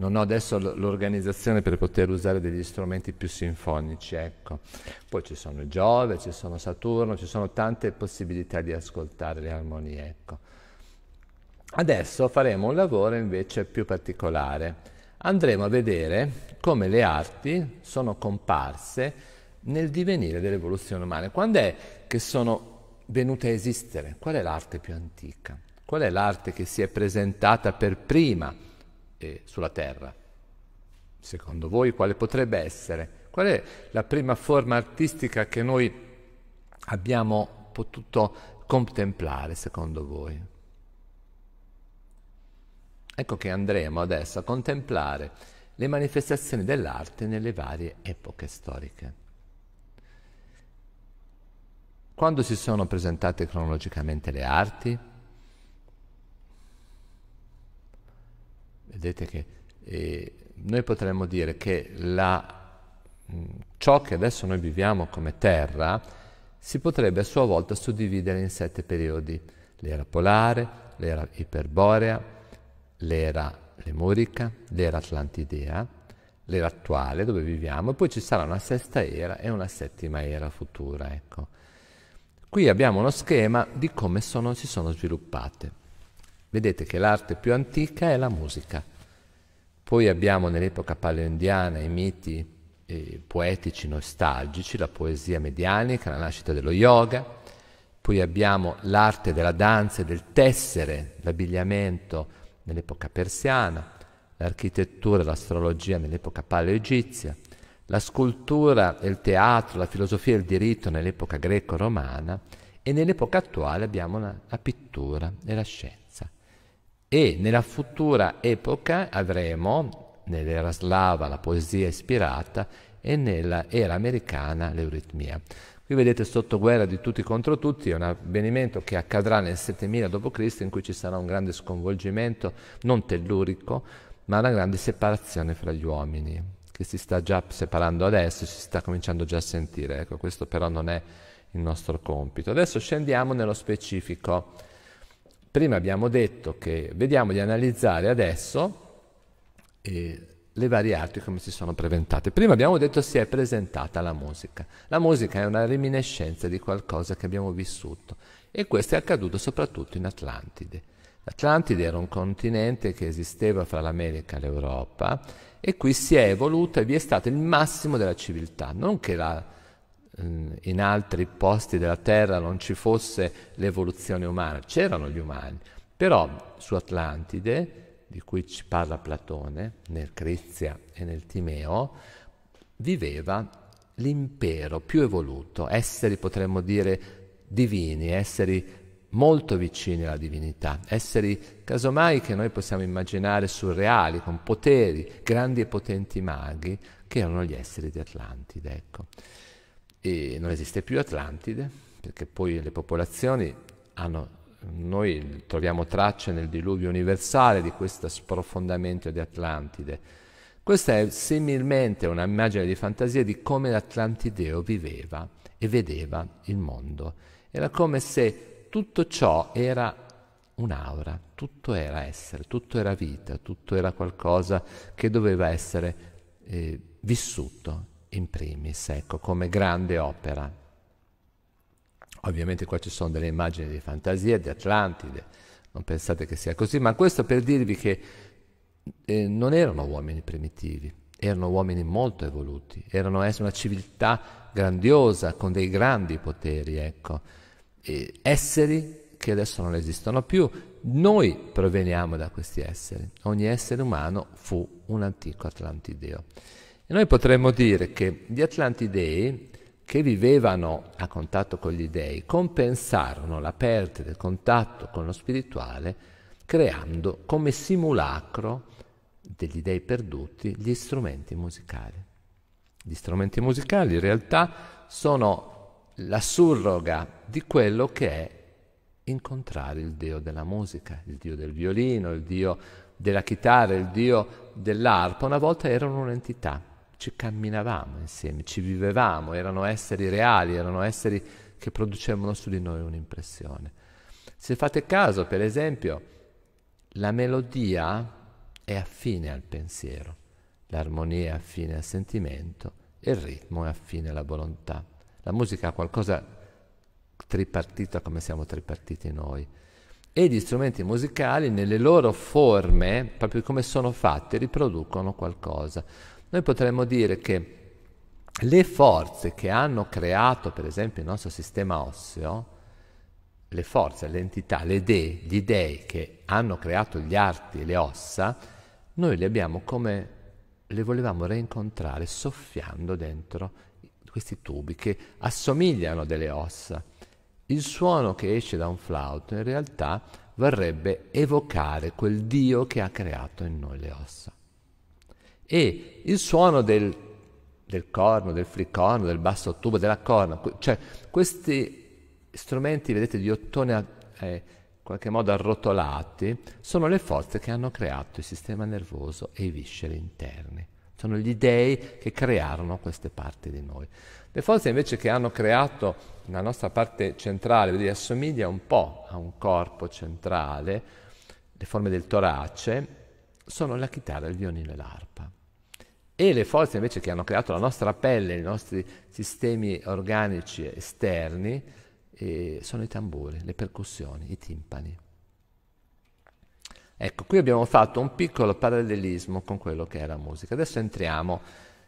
non ho adesso l'organizzazione per poter usare degli strumenti più sinfonici, ecco. Poi ci sono Giove, ci sono Saturno, ci sono tante possibilità di ascoltare le armonie, ecco. Adesso faremo un lavoro invece più particolare. Andremo a vedere come le arti sono comparse nel divenire dell'evoluzione umana. Quando è che sono venute a esistere? Qual è l'arte più antica? Qual è l'arte che si è presentata per prima? eh, sulla Terra. Secondo voi quale potrebbe essere? Qual è la prima forma artistica che noi abbiamo potuto contemplare, secondo voi? Ecco che andremo adesso a contemplare le manifestazioni dell'arte nelle varie epoche storiche. Quando si sono presentate cronologicamente le arti? Vedete che eh, noi potremmo dire che la, mh, mm, ciò che adesso noi viviamo come terra si potrebbe a sua volta suddividere in sette periodi. L'era polare, l'era iperborea, l'era lemurica, l'era atlantidea, l'era attuale dove viviamo, e poi ci sarà una sesta era e una settima era futura. Ecco. Qui abbiamo uno schema di come sono, si sono sviluppate. Vedete che l'arte più antica è la musica. Poi abbiamo nell'epoca paleoindiana i miti eh, poetici nostalgici, la poesia medianica, la nascita dello yoga, poi abbiamo l'arte della danza e del tessere, l'abbigliamento nell'epoca persiana, l'architettura e l'astrologia nell'epoca paleoegizia, la scultura e il teatro, la filosofia e il diritto nell'epoca greco-romana e nell'epoca attuale abbiamo la, la pittura e la scienza e nella futura epoca avremo nell'era slava la poesia ispirata e nell'era americana l'euritmia. Qui vedete sotto guerra di tutti contro tutti, è un avvenimento che accadrà nel 7000 d.C. in cui ci sarà un grande sconvolgimento, non tellurico, ma una grande separazione fra gli uomini, che si sta già separando adesso, si sta cominciando già a sentire. Ecco, questo però non è il nostro compito. Adesso scendiamo nello specifico. Prima abbiamo detto che vediamo di analizzare adesso eh, le arti come si sono presentate. Prima abbiamo detto si è presentata la musica. La musica è una reminiscenza di qualcosa che abbiamo vissuto e questo è accaduto soprattutto in Atlantide. L'Atlantide era un continente che esisteva fra l'America e l'Europa e qui si è evoluta e vi è stato il massimo della civiltà, non che la eh, in altri posti della Terra non ci fosse l'evoluzione umana, c'erano gli umani, però su Atlantide, di cui ci parla Platone, nel Crizia e nel Timeo, viveva l'impero più evoluto, esseri potremmo dire divini, esseri molto vicini alla divinità, esseri casomai che noi possiamo immaginare surreali, con poteri, grandi e potenti maghi, che erano gli esseri di Atlantide. Ecco e non esiste più Atlantide, perché poi le popolazioni hanno noi troviamo tracce nel diluvio universale di questo sprofondamento di Atlantide. Questa è similmente un'immagine di fantasia di come l'Atlantideo viveva e vedeva il mondo. Era come se tutto ciò era un'aura, tutto era essere, tutto era vita, tutto era qualcosa che doveva essere eh, vissuto, in primis, ecco, come grande opera. Ovviamente qua ci sono delle immagini di fantasia, di Atlantide, non pensate che sia così, ma questo per dirvi che eh, non erano uomini primitivi, erano uomini molto evoluti, erano essi una civiltà grandiosa, con dei grandi poteri, ecco. E esseri che adesso non esistono più, noi proveniamo da questi esseri, ogni essere umano fu un antico Atlantideo. E noi potremmo dire che gli Atlantidei, che vivevano a contatto con gli dei, compensarono la perdita del contatto con lo spirituale creando come simulacro degli dei perduti gli strumenti musicali. Gli strumenti musicali in realtà sono la surroga di quello che è incontrare il Dio della musica, il Dio del violino, il Dio della chitarra, il Dio dell'arpa, una volta erano un'entità ci camminavamo insieme, ci vivevamo, erano esseri reali, erano esseri che producevano su di noi un'impressione. Se fate caso, per esempio, la melodia è affine al pensiero, l'armonia è affine al sentimento, e il ritmo è affine alla volontà. La musica ha qualcosa tripartito come siamo tripartiti noi. E gli strumenti musicali nelle loro forme, proprio come sono fatti, riproducono qualcosa. Noi potremmo dire che le forze che hanno creato, per esempio, il nostro sistema osseo, le forze, le entità, le dee, gli dei che hanno creato gli arti e le ossa, noi le abbiamo come le volevamo reincontrare soffiando dentro questi tubi che assomigliano a delle ossa. Il suono che esce da un flauto in realtà vorrebbe evocare quel Dio che ha creato in noi le ossa e il suono del, del corno, del flicorno, del basso tubo, della corna, cioè questi strumenti, vedete, di ottone a, eh, qualche modo arrotolati, sono le forze che hanno creato il sistema nervoso e i visceri interni. Sono gli dei che crearono queste parti di noi. Le forze invece che hanno creato la nostra parte centrale, vedi, assomiglia un po' a un corpo centrale, le forme del torace, sono la chitarra, il violino e l'arpa e le forze invece che hanno creato la nostra pelle, i nostri sistemi organici esterni, eh, sono i tamburi, le percussioni, i timpani. Ecco, qui abbiamo fatto un piccolo parallelismo con quello che è la musica. Adesso entriamo,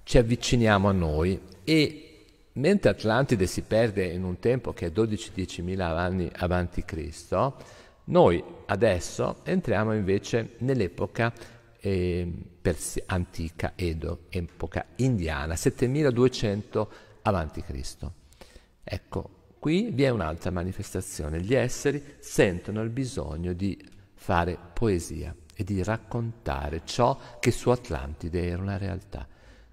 ci avviciniamo a noi e mentre Atlantide si perde in un tempo che è 12 10 mila anni avanti Cristo, noi adesso entriamo invece nell'epoca eh, persi- antica Edo, epoca indiana, 7200 avanti Cristo. Ecco, qui vi è un'altra manifestazione. Gli esseri sentono il bisogno di fare poesia e di raccontare ciò che su Atlantide era una realtà.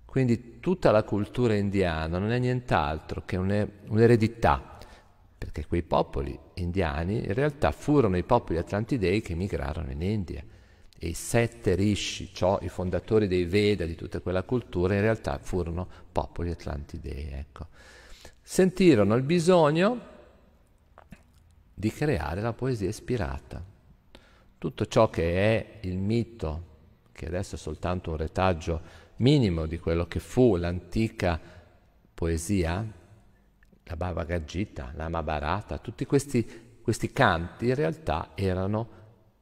Quindi tutta la cultura indiana non è nient'altro che un'eredità, perché quei popoli indiani in realtà furono i popoli atlantidei che migrarono in India e i sette rishi, cioè i fondatori dei Veda, di tutta quella cultura, in realtà furono popoli atlantidei. Ecco. Sentirono il bisogno di creare la poesia ispirata. Tutto ciò che è il mito, che adesso è soltanto un retaggio minimo di quello che fu l'antica poesia, la Bhagavad Gita, la Mahabharata, tutti questi, questi canti in realtà erano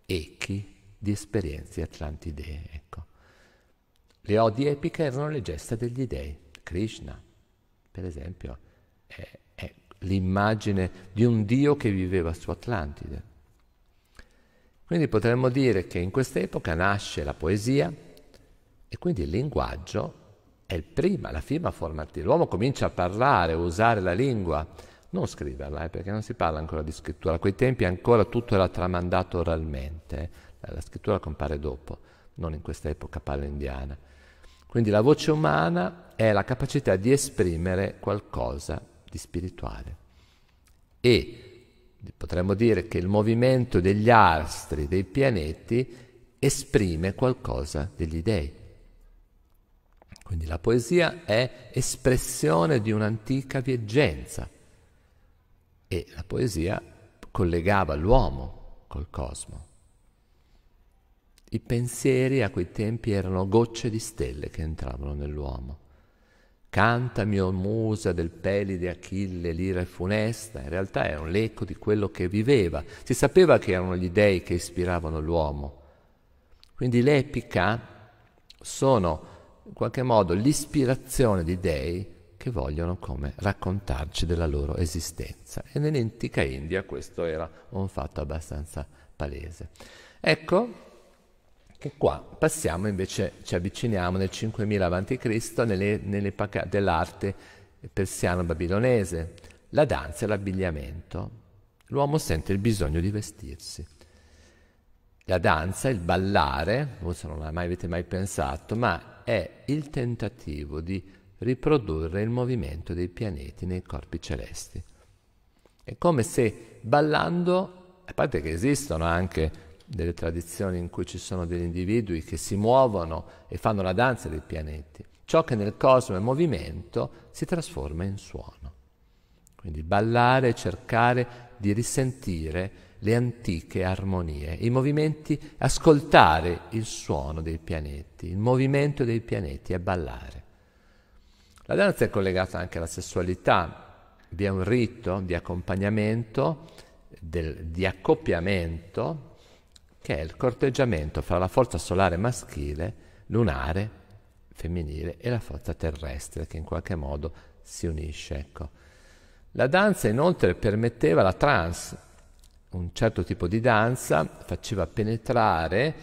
echi di esperienze atlantidee. Ecco. Le odi epiche erano le gesta degli dei. Krishna, per esempio, è, è l'immagine di un dio che viveva su Atlantide. Quindi potremmo dire che in quest'epoca nasce la poesia e quindi il linguaggio è il prima, la prima formativa. L'uomo comincia a parlare, a usare la lingua, non scriverla, eh, perché non si parla ancora di scrittura. A quei tempi ancora tutto era tramandato oralmente. Eh la scrittura compare dopo, non in questa epoca palo-indiana. Quindi la voce umana è la capacità di esprimere qualcosa di spirituale. E potremmo dire che il movimento degli astri, dei pianeti, esprime qualcosa degli dei. Quindi la poesia è espressione di un'antica veggenza. e la poesia collegava l'uomo col cosmo. I pensieri a quei tempi erano gocce di stelle che entravano nell'uomo. Cantami, o musa del pelide Achille, l'ira e funesta, in realtà era un l'eco di quello che viveva. Si sapeva che erano gli dei che ispiravano l'uomo. Quindi l'epica sono in qualche modo l'ispirazione di dei che vogliono come raccontarci della loro esistenza. E nell'antica India questo era un fatto abbastanza palese. Ecco, che qua passiamo invece, ci avviciniamo nel 5000 a.C. nell'epoca dell'arte persiano-babilonese, la danza e l'abbigliamento. L'uomo sente il bisogno di vestirsi. La danza, il ballare, forse non avete mai pensato, ma è il tentativo di riprodurre il movimento dei pianeti nei corpi celesti. È come se ballando, a parte che esistono anche delle tradizioni in cui ci sono degli individui che si muovono e fanno la danza dei pianeti. Ciò che nel cosmo è movimento si trasforma in suono. Quindi ballare e cercare di risentire le antiche armonie, i movimenti, ascoltare il suono dei pianeti, il movimento dei pianeti e ballare. La danza è collegata anche alla sessualità, vi è un rito di accompagnamento, del, di accoppiamento che è il corteggiamento fra la forza solare maschile, lunare, femminile e la forza terrestre che in qualche modo si unisce. Ecco. La danza inoltre permetteva la trance, un certo tipo di danza faceva penetrare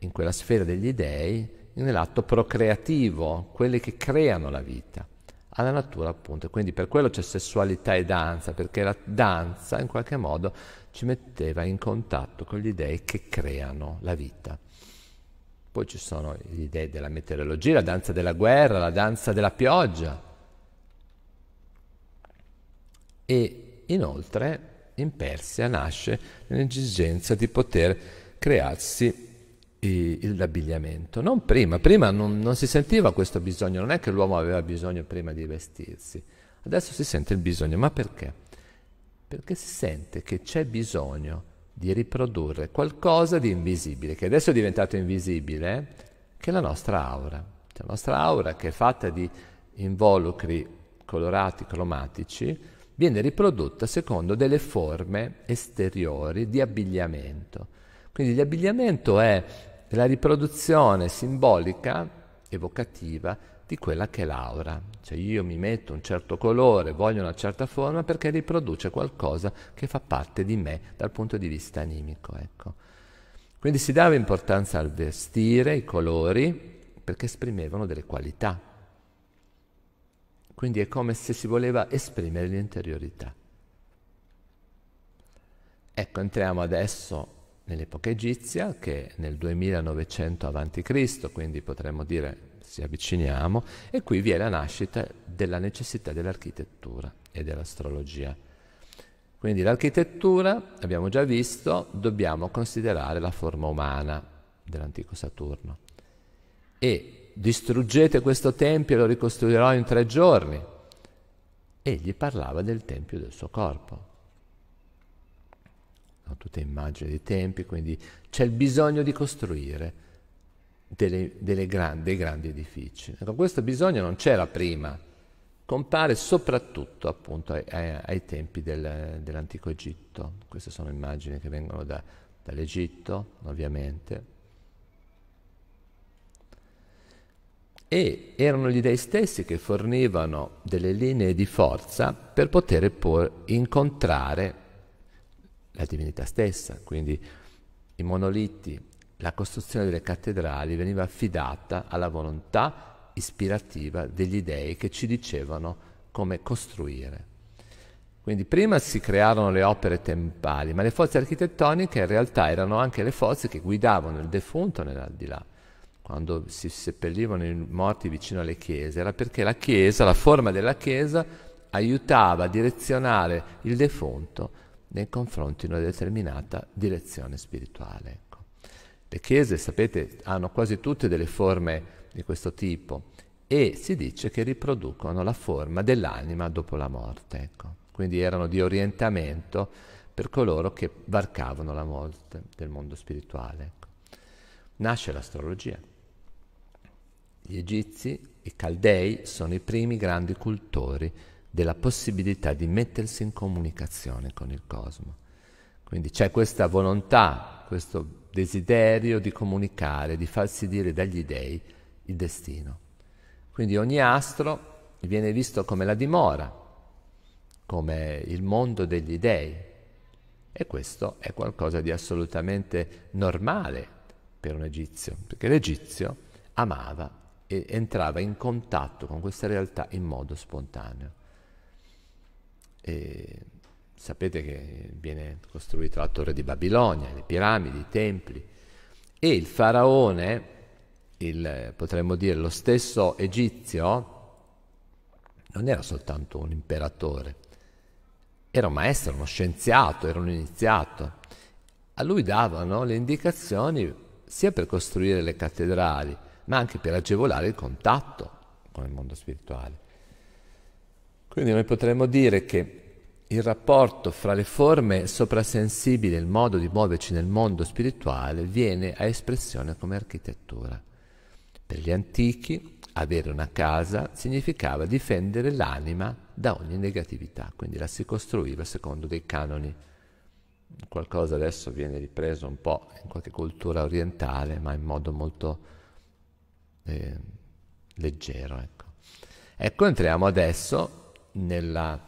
in quella sfera degli dei nell'atto procreativo, quelli che creano la vita, alla natura appunto. Quindi per quello c'è sessualità e danza, perché la danza in qualche modo ci metteva in contatto con gli dei che creano la vita. Poi ci sono gli dei della meteorologia, la danza della guerra, la danza della pioggia. E inoltre in Persia nasce l'esigenza di poter crearsi l'abbigliamento. Non prima, prima non, non, si sentiva questo bisogno, non è che l'uomo aveva bisogno prima di vestirsi, adesso si sente il bisogno, ma perché? perché si sente che c'è bisogno di riprodurre qualcosa di invisibile, che adesso è diventato invisibile, che è la nostra aura. La nostra aura che è fatta di involucri colorati, cromatici, viene riprodotta secondo delle forme esteriori di abbigliamento. Quindi l'abbigliamento è la riproduzione simbolica, evocativa, di quella che è l'aura. Cioè io mi metto un certo colore, voglio una certa forma perché riproduce qualcosa che fa parte di me dal punto di vista animico. Ecco. Quindi si dava importanza al vestire, i colori, perché esprimevano delle qualità. Quindi è come se si voleva esprimere l'interiorità. Ecco, entriamo adesso nell'epoca egizia, che nel 2900 a.C., quindi potremmo dire ci avviciniamo e qui vi è la nascita della necessità dell'architettura e dell'astrologia. Quindi l'architettura, abbiamo già visto, dobbiamo considerare la forma umana dell'antico Saturno. E distruggete questo tempio e lo ricostruirò in tre giorni. Egli parlava del tempio del suo corpo. Sono tutte immagini dei tempi, quindi c'è il bisogno di costruire delle, delle grandi, dei grandi edifici. Ecco, questo bisogno non c'era prima, compare soprattutto appunto ai, ai, tempi del, dell'antico Egitto. Queste sono immagini che vengono da, dall'Egitto, ovviamente. E erano gli dei stessi che fornivano delle linee di forza per poter poi incontrare la divinità stessa, quindi i monoliti la costruzione delle cattedrali veniva affidata alla volontà ispirativa degli dei che ci dicevano come costruire. Quindi prima si crearono le opere tempali, ma le forze architettoniche in realtà erano anche le forze che guidavano il defunto nell'aldilà. Quando si seppellivano i morti vicino alle chiese, era perché la chiesa, la forma della chiesa, aiutava a direzionare il defunto nei confronti di una determinata direzione spirituale. Le chiese, sapete, hanno quasi tutte delle forme di questo tipo e si dice che riproducono la forma dell'anima dopo la morte. Ecco. Quindi erano di orientamento per coloro che varcavano la morte del mondo spirituale. Ecco. Nasce l'astrologia. Gli egizi, i caldei, sono i primi grandi cultori della possibilità di mettersi in comunicazione con il cosmo. Quindi c'è questa volontà, questo desiderio di comunicare, di farsi dire dagli dèi il destino. Quindi ogni astro viene visto come la dimora, come il mondo degli dèi. E questo è qualcosa di assolutamente normale per un egizio, perché l'egizio amava e entrava in contatto con questa realtà in modo spontaneo. E Sapete che viene costruita la torre di Babilonia, le piramidi, i templi e il faraone, il, potremmo dire lo stesso egizio, non era soltanto un imperatore, era un maestro, uno scienziato, era un iniziato. A lui davano le indicazioni sia per costruire le cattedrali, ma anche per agevolare il contatto con il mondo spirituale. Quindi noi potremmo dire che il rapporto fra le forme soprasensibili e il modo di muoverci nel mondo spirituale viene a espressione come architettura. Per gli antichi avere una casa significava difendere l'anima da ogni negatività, quindi la si costruiva secondo dei canoni. Qualcosa adesso viene ripreso un po' in qualche cultura orientale, ma in modo molto eh, leggero. Ecco. ecco, entriamo adesso nella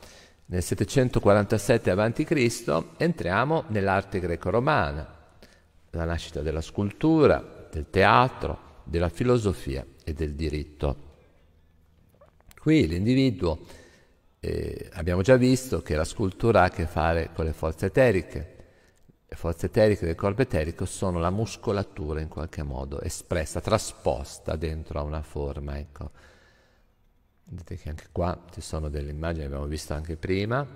nel 747 a.C. entriamo nell'arte greco-romana, la nascita della scultura, del teatro, della filosofia e del diritto. Qui l'individuo, eh, abbiamo già visto che la scultura ha a che fare con le forze eteriche. Le forze eteriche del corpo eterico sono la muscolatura in qualche modo espressa, trasposta dentro a una forma. Ecco. Vedete che anche qua ci sono delle immagini, le abbiamo visto anche prima.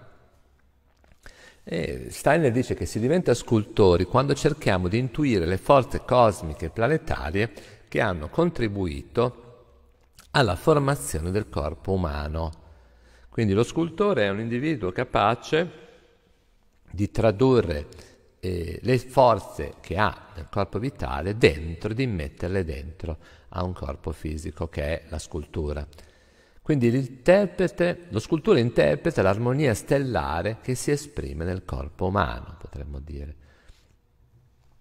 E Steiner dice che si diventa scultori quando cerchiamo di intuire le forze cosmiche e planetarie che hanno contribuito alla formazione del corpo umano. Quindi lo scultore è un individuo capace di tradurre eh, le forze che ha nel corpo vitale dentro, di metterle dentro a un corpo fisico che è la scultura. Quindi l'interprete, lo scultore interpreta l'armonia stellare che si esprime nel corpo umano, potremmo dire.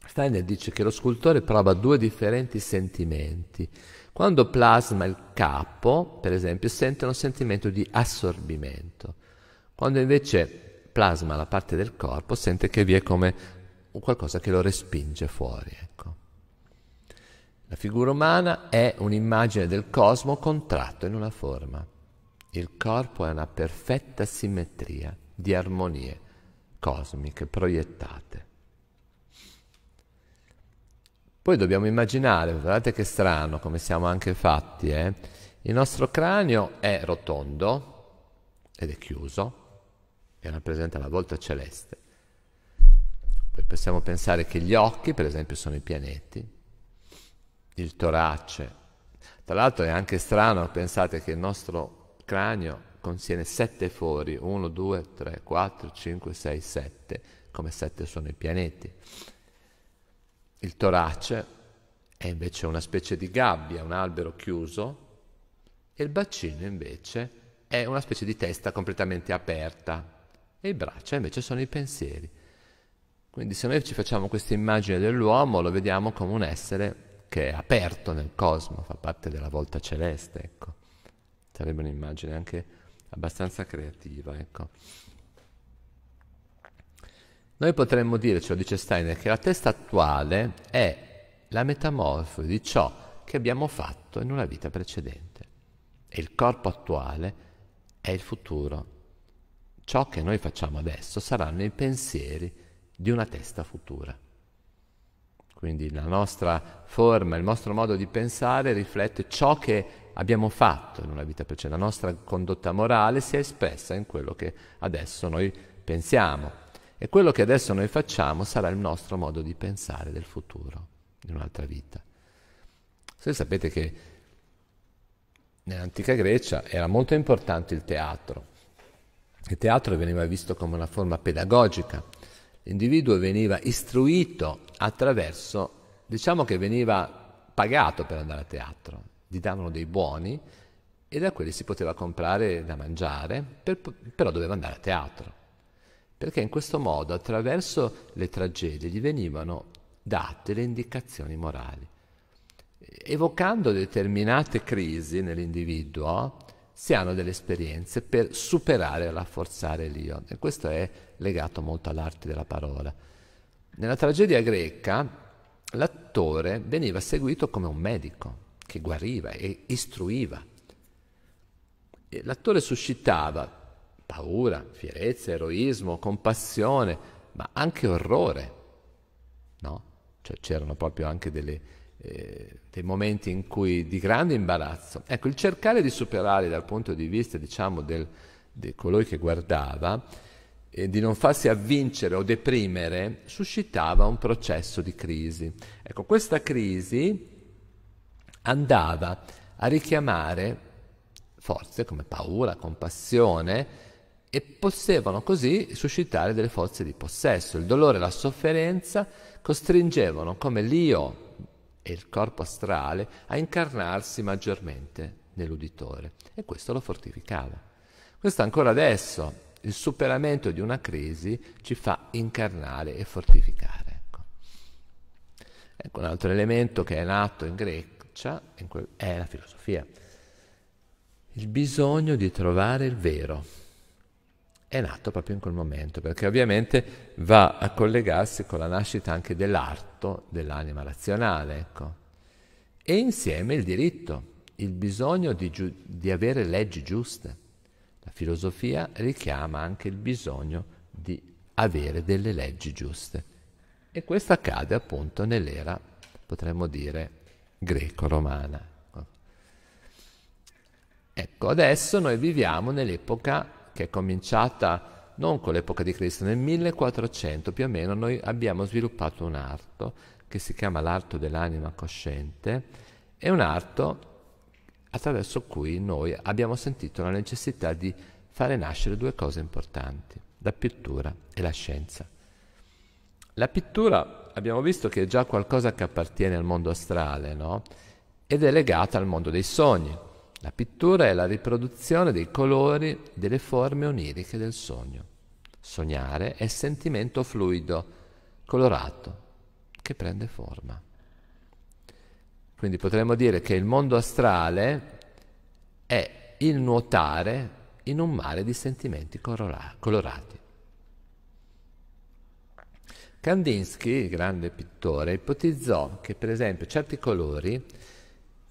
Steiner dice che lo scultore prova due differenti sentimenti. Quando plasma il capo, per esempio, sente un sentimento di assorbimento. Quando invece plasma la parte del corpo, sente che vi è come qualcosa che lo respinge fuori. Ecco. La figura umana è un'immagine del cosmo contratto in una forma. Il corpo è una perfetta simmetria di armonie cosmiche proiettate. Poi dobbiamo immaginare, guardate che strano come siamo anche fatti, eh? il nostro cranio è rotondo ed è chiuso e rappresenta la volta celeste. Poi possiamo pensare che gli occhi, per esempio, sono i pianeti, il torace. Tra l'altro è anche strano, pensate che il nostro cranio contiene sette fori, 1, 2, 3, 4, 5, 6, 7, come sette sono i pianeti. Il torace è invece una specie di gabbia, un albero chiuso, e il bacino invece è una specie di testa completamente aperta e i braccia invece sono i pensieri. Quindi se noi ci facciamo questa immagine dell'uomo lo vediamo come un essere che è aperto nel cosmo, fa parte della volta celeste, ecco. Sarebbe un'immagine anche abbastanza creativa, ecco. Noi potremmo dire, ce lo dice Steiner, che la testa attuale è la metamorfosi di ciò che abbiamo fatto in una vita precedente e il corpo attuale è il futuro. Ciò che noi facciamo adesso saranno i pensieri di una testa futura. Quindi la nostra forma, il nostro modo di pensare riflette ciò che abbiamo fatto in una vita precedente. La nostra condotta morale si è espressa in quello che adesso noi pensiamo. E quello che adesso noi facciamo sarà il nostro modo di pensare del futuro, in un'altra vita. Se sapete che nell'antica Grecia era molto importante il teatro. Il teatro veniva visto come una forma pedagogica l'individuo veniva istruito attraverso, diciamo che veniva pagato per andare a teatro, gli davano dei buoni e da quelli si poteva comprare da mangiare, per, però doveva andare a teatro, perché in questo modo attraverso le tragedie gli venivano date le indicazioni morali evocando determinate crisi nell'individuo, si hanno delle esperienze per superare e rafforzare l'io. E questo è legato molto all'arte della parola. Nella tragedia greca l'attore veniva seguito come un medico che guariva e istruiva. E l'attore suscitava paura, fierezza, eroismo, compassione, ma anche orrore. No? Cioè c'erano proprio anche delle eh, dei momenti in cui di grande imbarazzo. Ecco, il cercare di superare dal punto di vista, diciamo, del, di colui che guardava, e di non farsi avvincere o deprimere, suscitava un processo di crisi. Ecco, questa crisi andava a richiamare forze come paura, compassione e potevano così suscitare delle forze di possesso. Il dolore e la sofferenza costringevano come l'io e il corpo astrale a incarnarsi maggiormente nell'uditore e questo lo fortificava. Questo ancora adesso, il superamento di una crisi ci fa incarnare e fortificare. Ecco, ecco un altro elemento che è nato in Grecia in que- è la filosofia. Il bisogno di trovare il vero è nato proprio in quel momento, perché ovviamente va a collegarsi con la nascita anche dell'arte atto dell'anima razionale, ecco. E insieme il diritto, il bisogno di, giu- di avere leggi giuste. La filosofia richiama anche il bisogno di avere delle leggi giuste. E questo accade appunto nell'era, potremmo dire, greco-romana. Ecco, ecco adesso noi viviamo nell'epoca che è cominciata non con l'epoca di Cristo, nel 1400 più o meno noi abbiamo sviluppato un arto che si chiama l'arto dell'anima cosciente, è un arto attraverso cui noi abbiamo sentito la necessità di fare nascere due cose importanti, la pittura e la scienza. La pittura abbiamo visto che è già qualcosa che appartiene al mondo astrale, no? Ed è legata al mondo dei sogni. La pittura è la riproduzione dei colori, delle forme oniriche del sogno. Sognare è sentimento fluido, colorato, che prende forma. Quindi potremmo dire che il mondo astrale è il nuotare in un mare di sentimenti colorati. Kandinsky, grande pittore, ipotizzò che per esempio certi colori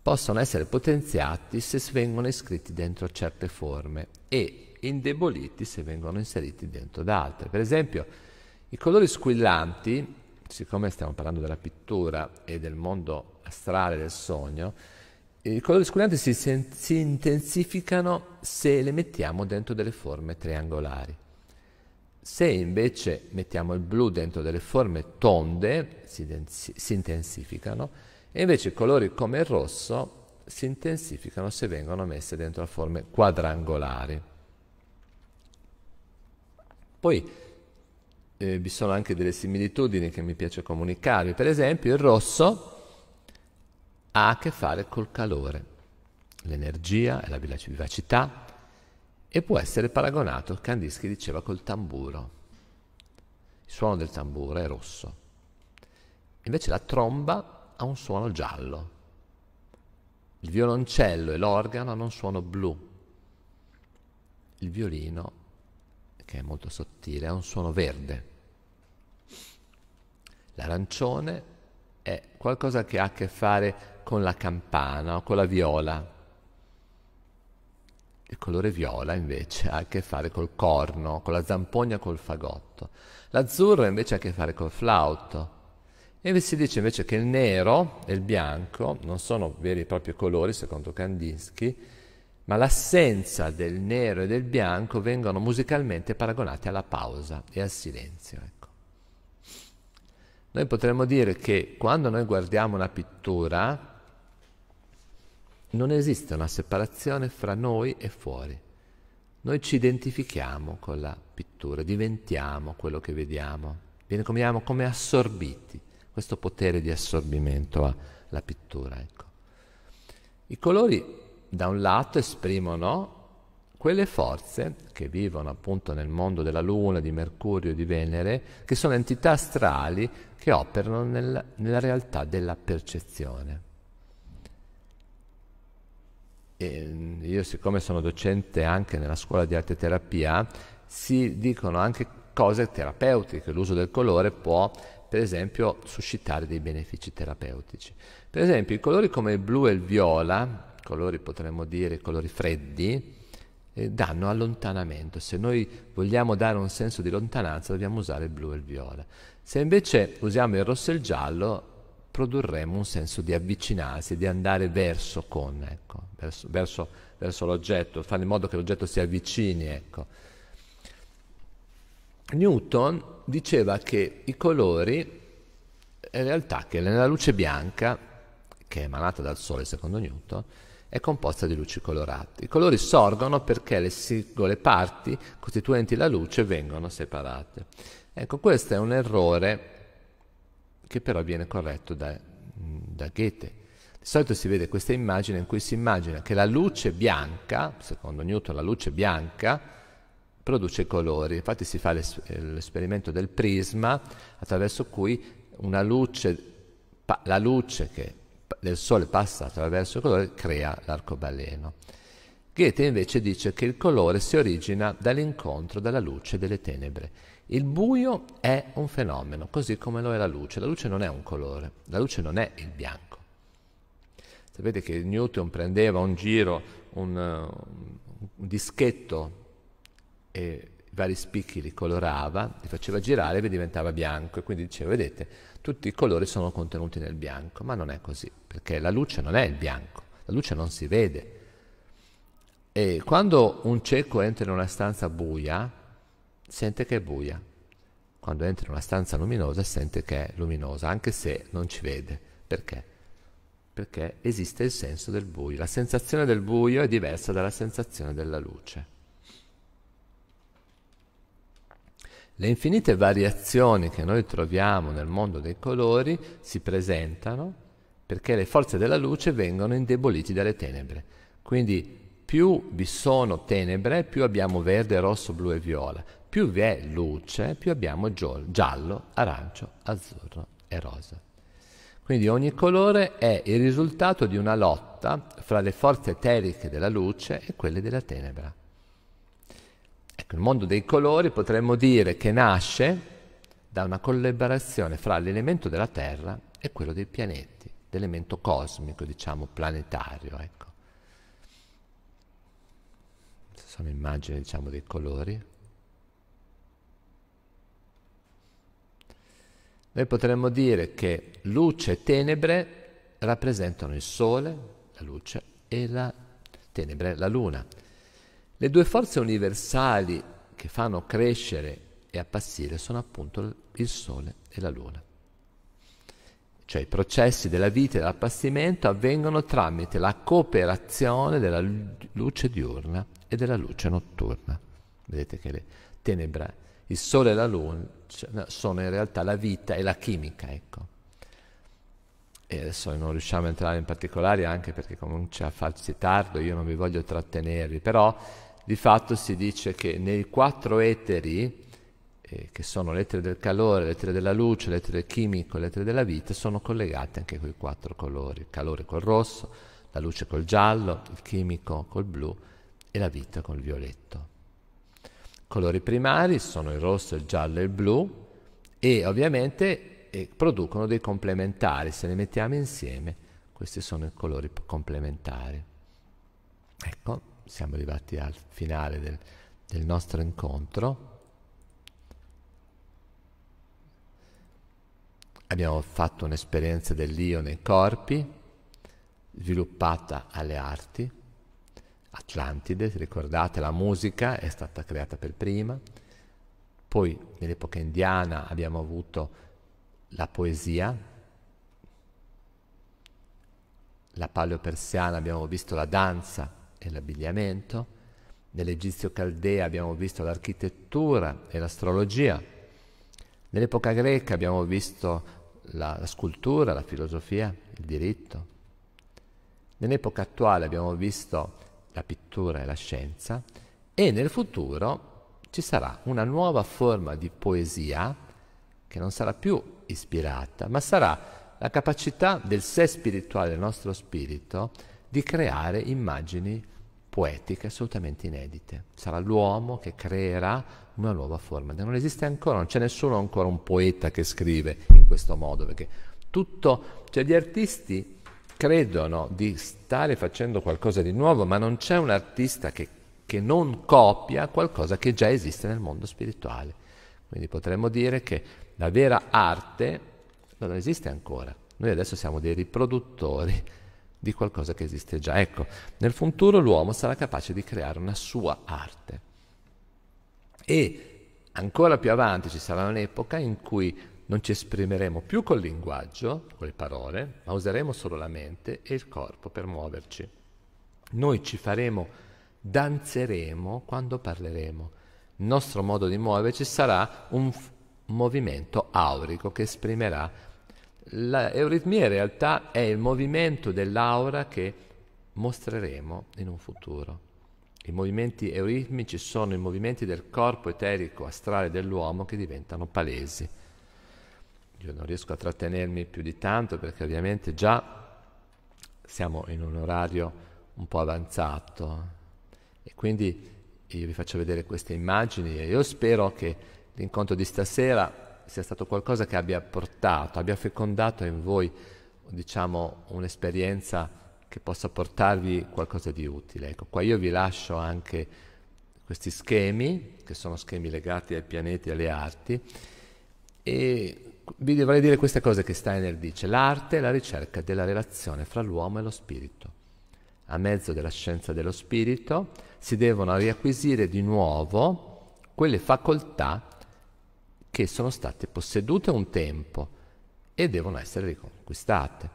possono essere potenziati se vengono iscritti dentro certe forme e indeboliti se vengono inseriti dentro da altre. Per esempio, i colori squillanti, siccome stiamo parlando della pittura e del mondo astrale del sogno, i colori squillanti si, sen- si intensificano se le mettiamo dentro delle forme triangolari. Se invece mettiamo il blu dentro delle forme tonde, si, den- si intensificano, e invece colori come il rosso si intensificano se vengono messe dentro a forme quadrangolari. Poi eh, vi sono anche delle similitudini che mi piace comunicarvi, per esempio il rosso ha a che fare col calore, l'energia e la vivacità e può essere paragonato, Kandinsky diceva, col tamburo. Il suono del tamburo è rosso. Invece la tromba ha un suono giallo. Il violoncello e l'organo hanno un suono blu. Il violino, che è molto sottile, ha un suono verde. L'arancione è qualcosa che ha a che fare con la campana o con la viola. Il colore viola invece ha a che fare col corno, con la zampogna, col fagotto. L'azzurro invece ha a che fare col flauto. E si dice invece che il nero e il bianco non sono veri e propri colori, secondo Kandinsky, ma l'assenza del nero e del bianco vengono musicalmente paragonati alla pausa e al silenzio. Ecco. Noi potremmo dire che quando noi guardiamo una pittura non esiste una separazione fra noi e fuori. Noi ci identifichiamo con la pittura, diventiamo quello che vediamo, veniamo come assorbiti questo potere di assorbimento ha la pittura. Ecco. I colori da un lato esprimono quelle forze che vivono appunto nel mondo della Luna, di Mercurio, di Venere, che sono entità astrali che operano nel, nella realtà della percezione. E mm, io siccome sono docente anche nella scuola di arte terapia, si dicono anche cose terapeutiche, l'uso del colore può per esempio suscitare dei benefici terapeutici. Per esempio i colori come il blu e il viola, colori potremmo dire colori freddi, eh, danno allontanamento. Se noi vogliamo dare un senso di lontananza dobbiamo usare il blu e il viola. Se invece usiamo il rosso e il giallo produrremo un senso di avvicinarsi, di andare verso con, ecco, verso, verso, verso l'oggetto, fare in modo che l'oggetto si avvicini. Ecco. Newton diceva che i colori, in realtà che nella luce bianca, che è emanata dal Sole secondo Newton, è composta di luci colorate. I colori sorgono perché le singole parti costituenti la luce vengono separate. Ecco, questo è un errore che però viene corretto da, da Goethe. Di solito si vede questa immagine in cui si immagina che la luce bianca, secondo Newton la luce bianca, produce colori. Infatti si fa l'es- eh, l'esperimento del prisma attraverso cui luce, pa- la luce che, del sole passa attraverso il colore crea l'arcobaleno. Goethe invece dice che il colore si origina dall'incontro della luce e delle tenebre. Il buio è un fenomeno, così come lo è la luce. La luce non è un colore, la luce non è il bianco. Sapete che Newton prendeva un giro, un, eh, un dischetto e i vari spicchi li colorava, li faceva girare e diventava bianco e quindi dicevo, vedete tutti i colori sono contenuti nel bianco, ma non è così perché la luce non è il bianco, la luce non si vede. E quando un cieco entra in una stanza buia, sente che è buia. Quando entra in una stanza luminosa, sente che è luminosa, anche se non ci vede. Perché? Perché esiste il senso del buio. La sensazione del buio è diversa dalla sensazione della luce. Le infinite variazioni che noi troviamo nel mondo dei colori si presentano perché le forze della luce vengono indebolite dalle tenebre. Quindi più vi sono tenebre, più abbiamo verde, rosso, blu e viola. Più vi è luce, più abbiamo giallo, arancio, azzurro e rosa. Quindi ogni colore è il risultato di una lotta fra le forze eteriche della luce e quelle della tenebra. Ecco, il mondo dei colori potremmo dire che nasce da una collaborazione fra l'elemento della Terra e quello dei pianeti, l'elemento cosmico, diciamo, planetario, ecco. sono immagini, diciamo, dei colori. Noi potremmo dire che luce e tenebre rappresentano il sole, la luce, e la tenebre, la luna. Le due forze universali che fanno crescere e appassire sono appunto il Sole e la Luna. Cioè i processi della vita e dell'appassimento avvengono tramite la cooperazione della luce diurna e della luce notturna. Vedete che le tenebra, il Sole e la Luna cioè, sono in realtà la vita e la chimica, ecco. E adesso non riusciamo a entrare in particolari anche perché comincia a farsi tardo, io non vi voglio trattenervi, però di fatto si dice che nei quattro eteri, eh, che sono l'etere del calore, l'etere della luce, l'etere chimico, l'etere della vita, sono collegati anche quei quattro colori, il calore col rosso, la luce col giallo, il chimico col blu e la vita col violetto. I colori primari sono il rosso, il giallo e il blu e ovviamente eh, producono dei complementari, se li mettiamo insieme questi sono i colori complementari. Ecco siamo arrivati al finale del, del nostro incontro. Abbiamo fatto un'esperienza dell'io nei corpi, sviluppata alle arti, Atlantide, ricordate, la musica è stata creata per prima, poi nell'epoca indiana abbiamo avuto la poesia, la paleo persiana abbiamo visto la danza, e l'abbigliamento, nell'Egizio Caldea abbiamo visto l'architettura e l'astrologia, nell'epoca greca abbiamo visto la, la scultura, la filosofia, il diritto, nell'epoca attuale abbiamo visto la pittura e la scienza e nel futuro ci sarà una nuova forma di poesia che non sarà più ispirata, ma sarà la capacità del sé spirituale, del nostro spirito, di creare immagini poetiche assolutamente inedite. Sarà l'uomo che creerà una nuova forma. Non esiste ancora, non c'è nessuno ancora un poeta che scrive in questo modo, perché tutto, cioè gli artisti credono di stare facendo qualcosa di nuovo, ma non c'è un artista che, che non copia qualcosa che già esiste nel mondo spirituale. Quindi potremmo dire che la vera arte non esiste ancora. Noi adesso siamo dei riproduttori di qualcosa che esiste già. Ecco, nel futuro l'uomo sarà capace di creare una sua arte. E ancora più avanti ci sarà un'epoca in cui non ci esprimeremo più col linguaggio, con le parole, ma useremo solo la mente e il corpo per muoverci. Noi ci faremo, danzeremo quando parleremo. Il nostro modo di muoverci sarà un f- movimento aurico che esprimerà L'euritmia in realtà è il movimento dell'aura che mostreremo in un futuro. I movimenti euritmici sono i movimenti del corpo eterico astrale dell'uomo che diventano palesi. Io non riesco a trattenermi più di tanto perché ovviamente già siamo in un orario un po' avanzato e quindi io vi faccio vedere queste immagini e io spero che l'incontro di stasera sia stato qualcosa che abbia portato, abbia fecondato in voi, diciamo, un'esperienza che possa portarvi qualcosa di utile. Ecco, qua io vi lascio anche questi schemi, che sono schemi legati ai pianeti e alle arti, e vi vorrei dire queste cose che Steiner dice. L'arte è la ricerca della relazione fra l'uomo e lo spirito. A mezzo della scienza dello spirito si devono riacquisire di nuovo quelle facoltà che sono state possedute un tempo e devono essere riconquistate.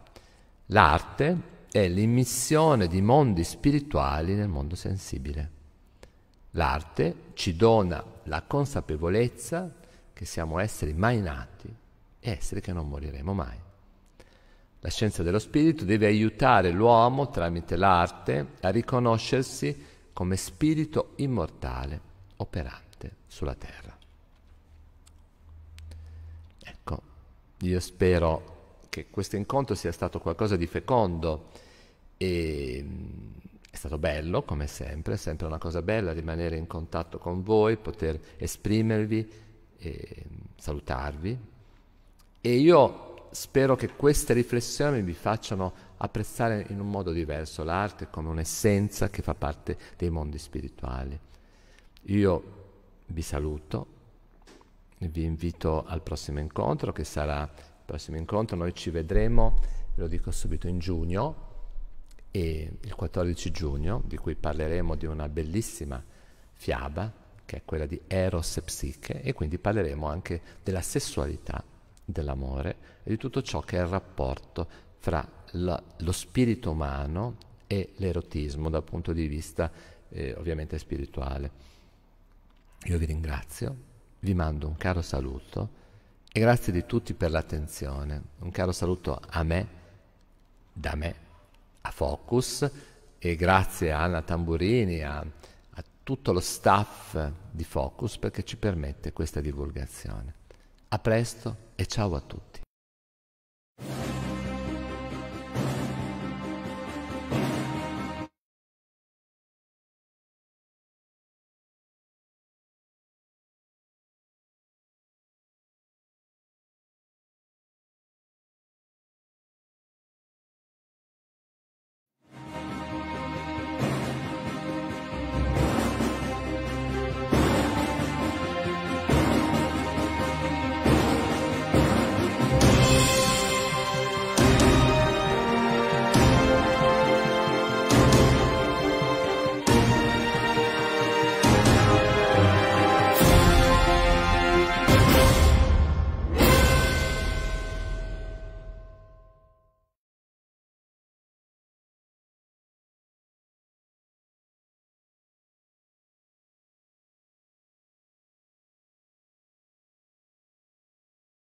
L'arte è l'immissione di mondi spirituali nel mondo sensibile. L'arte ci dona la consapevolezza che siamo esseri mai nati e esseri che non moriremo mai. La scienza dello spirito deve aiutare l'uomo tramite l'arte a riconoscersi come spirito immortale operante sulla terra. Io spero che questo incontro sia stato qualcosa di fecondo e mm, è stato bello come sempre, è sempre una cosa bella rimanere in contatto con voi, poter esprimervi, e mm, salutarvi e io spero che queste riflessioni vi facciano apprezzare in un modo diverso l'arte come un'essenza che fa parte dei mondi spirituali. Io vi saluto vi invito al prossimo incontro che sarà il prossimo incontro, noi ci vedremo, ve lo dico subito, in giugno e il 14 giugno di cui parleremo di una bellissima fiaba che è quella di Eros e Psiche e quindi parleremo anche della sessualità, dell'amore e di tutto ciò che è il rapporto fra la, lo spirito umano e l'erotismo dal punto di vista eh, ovviamente spirituale. Io vi ringrazio vi mando un caro saluto e grazie di tutti per l'attenzione. Un caro saluto a me, da me, a Focus e grazie a Anna Tamburini, a, a tutto lo staff di Focus perché ci permette questa divulgazione. A presto e ciao a tutti.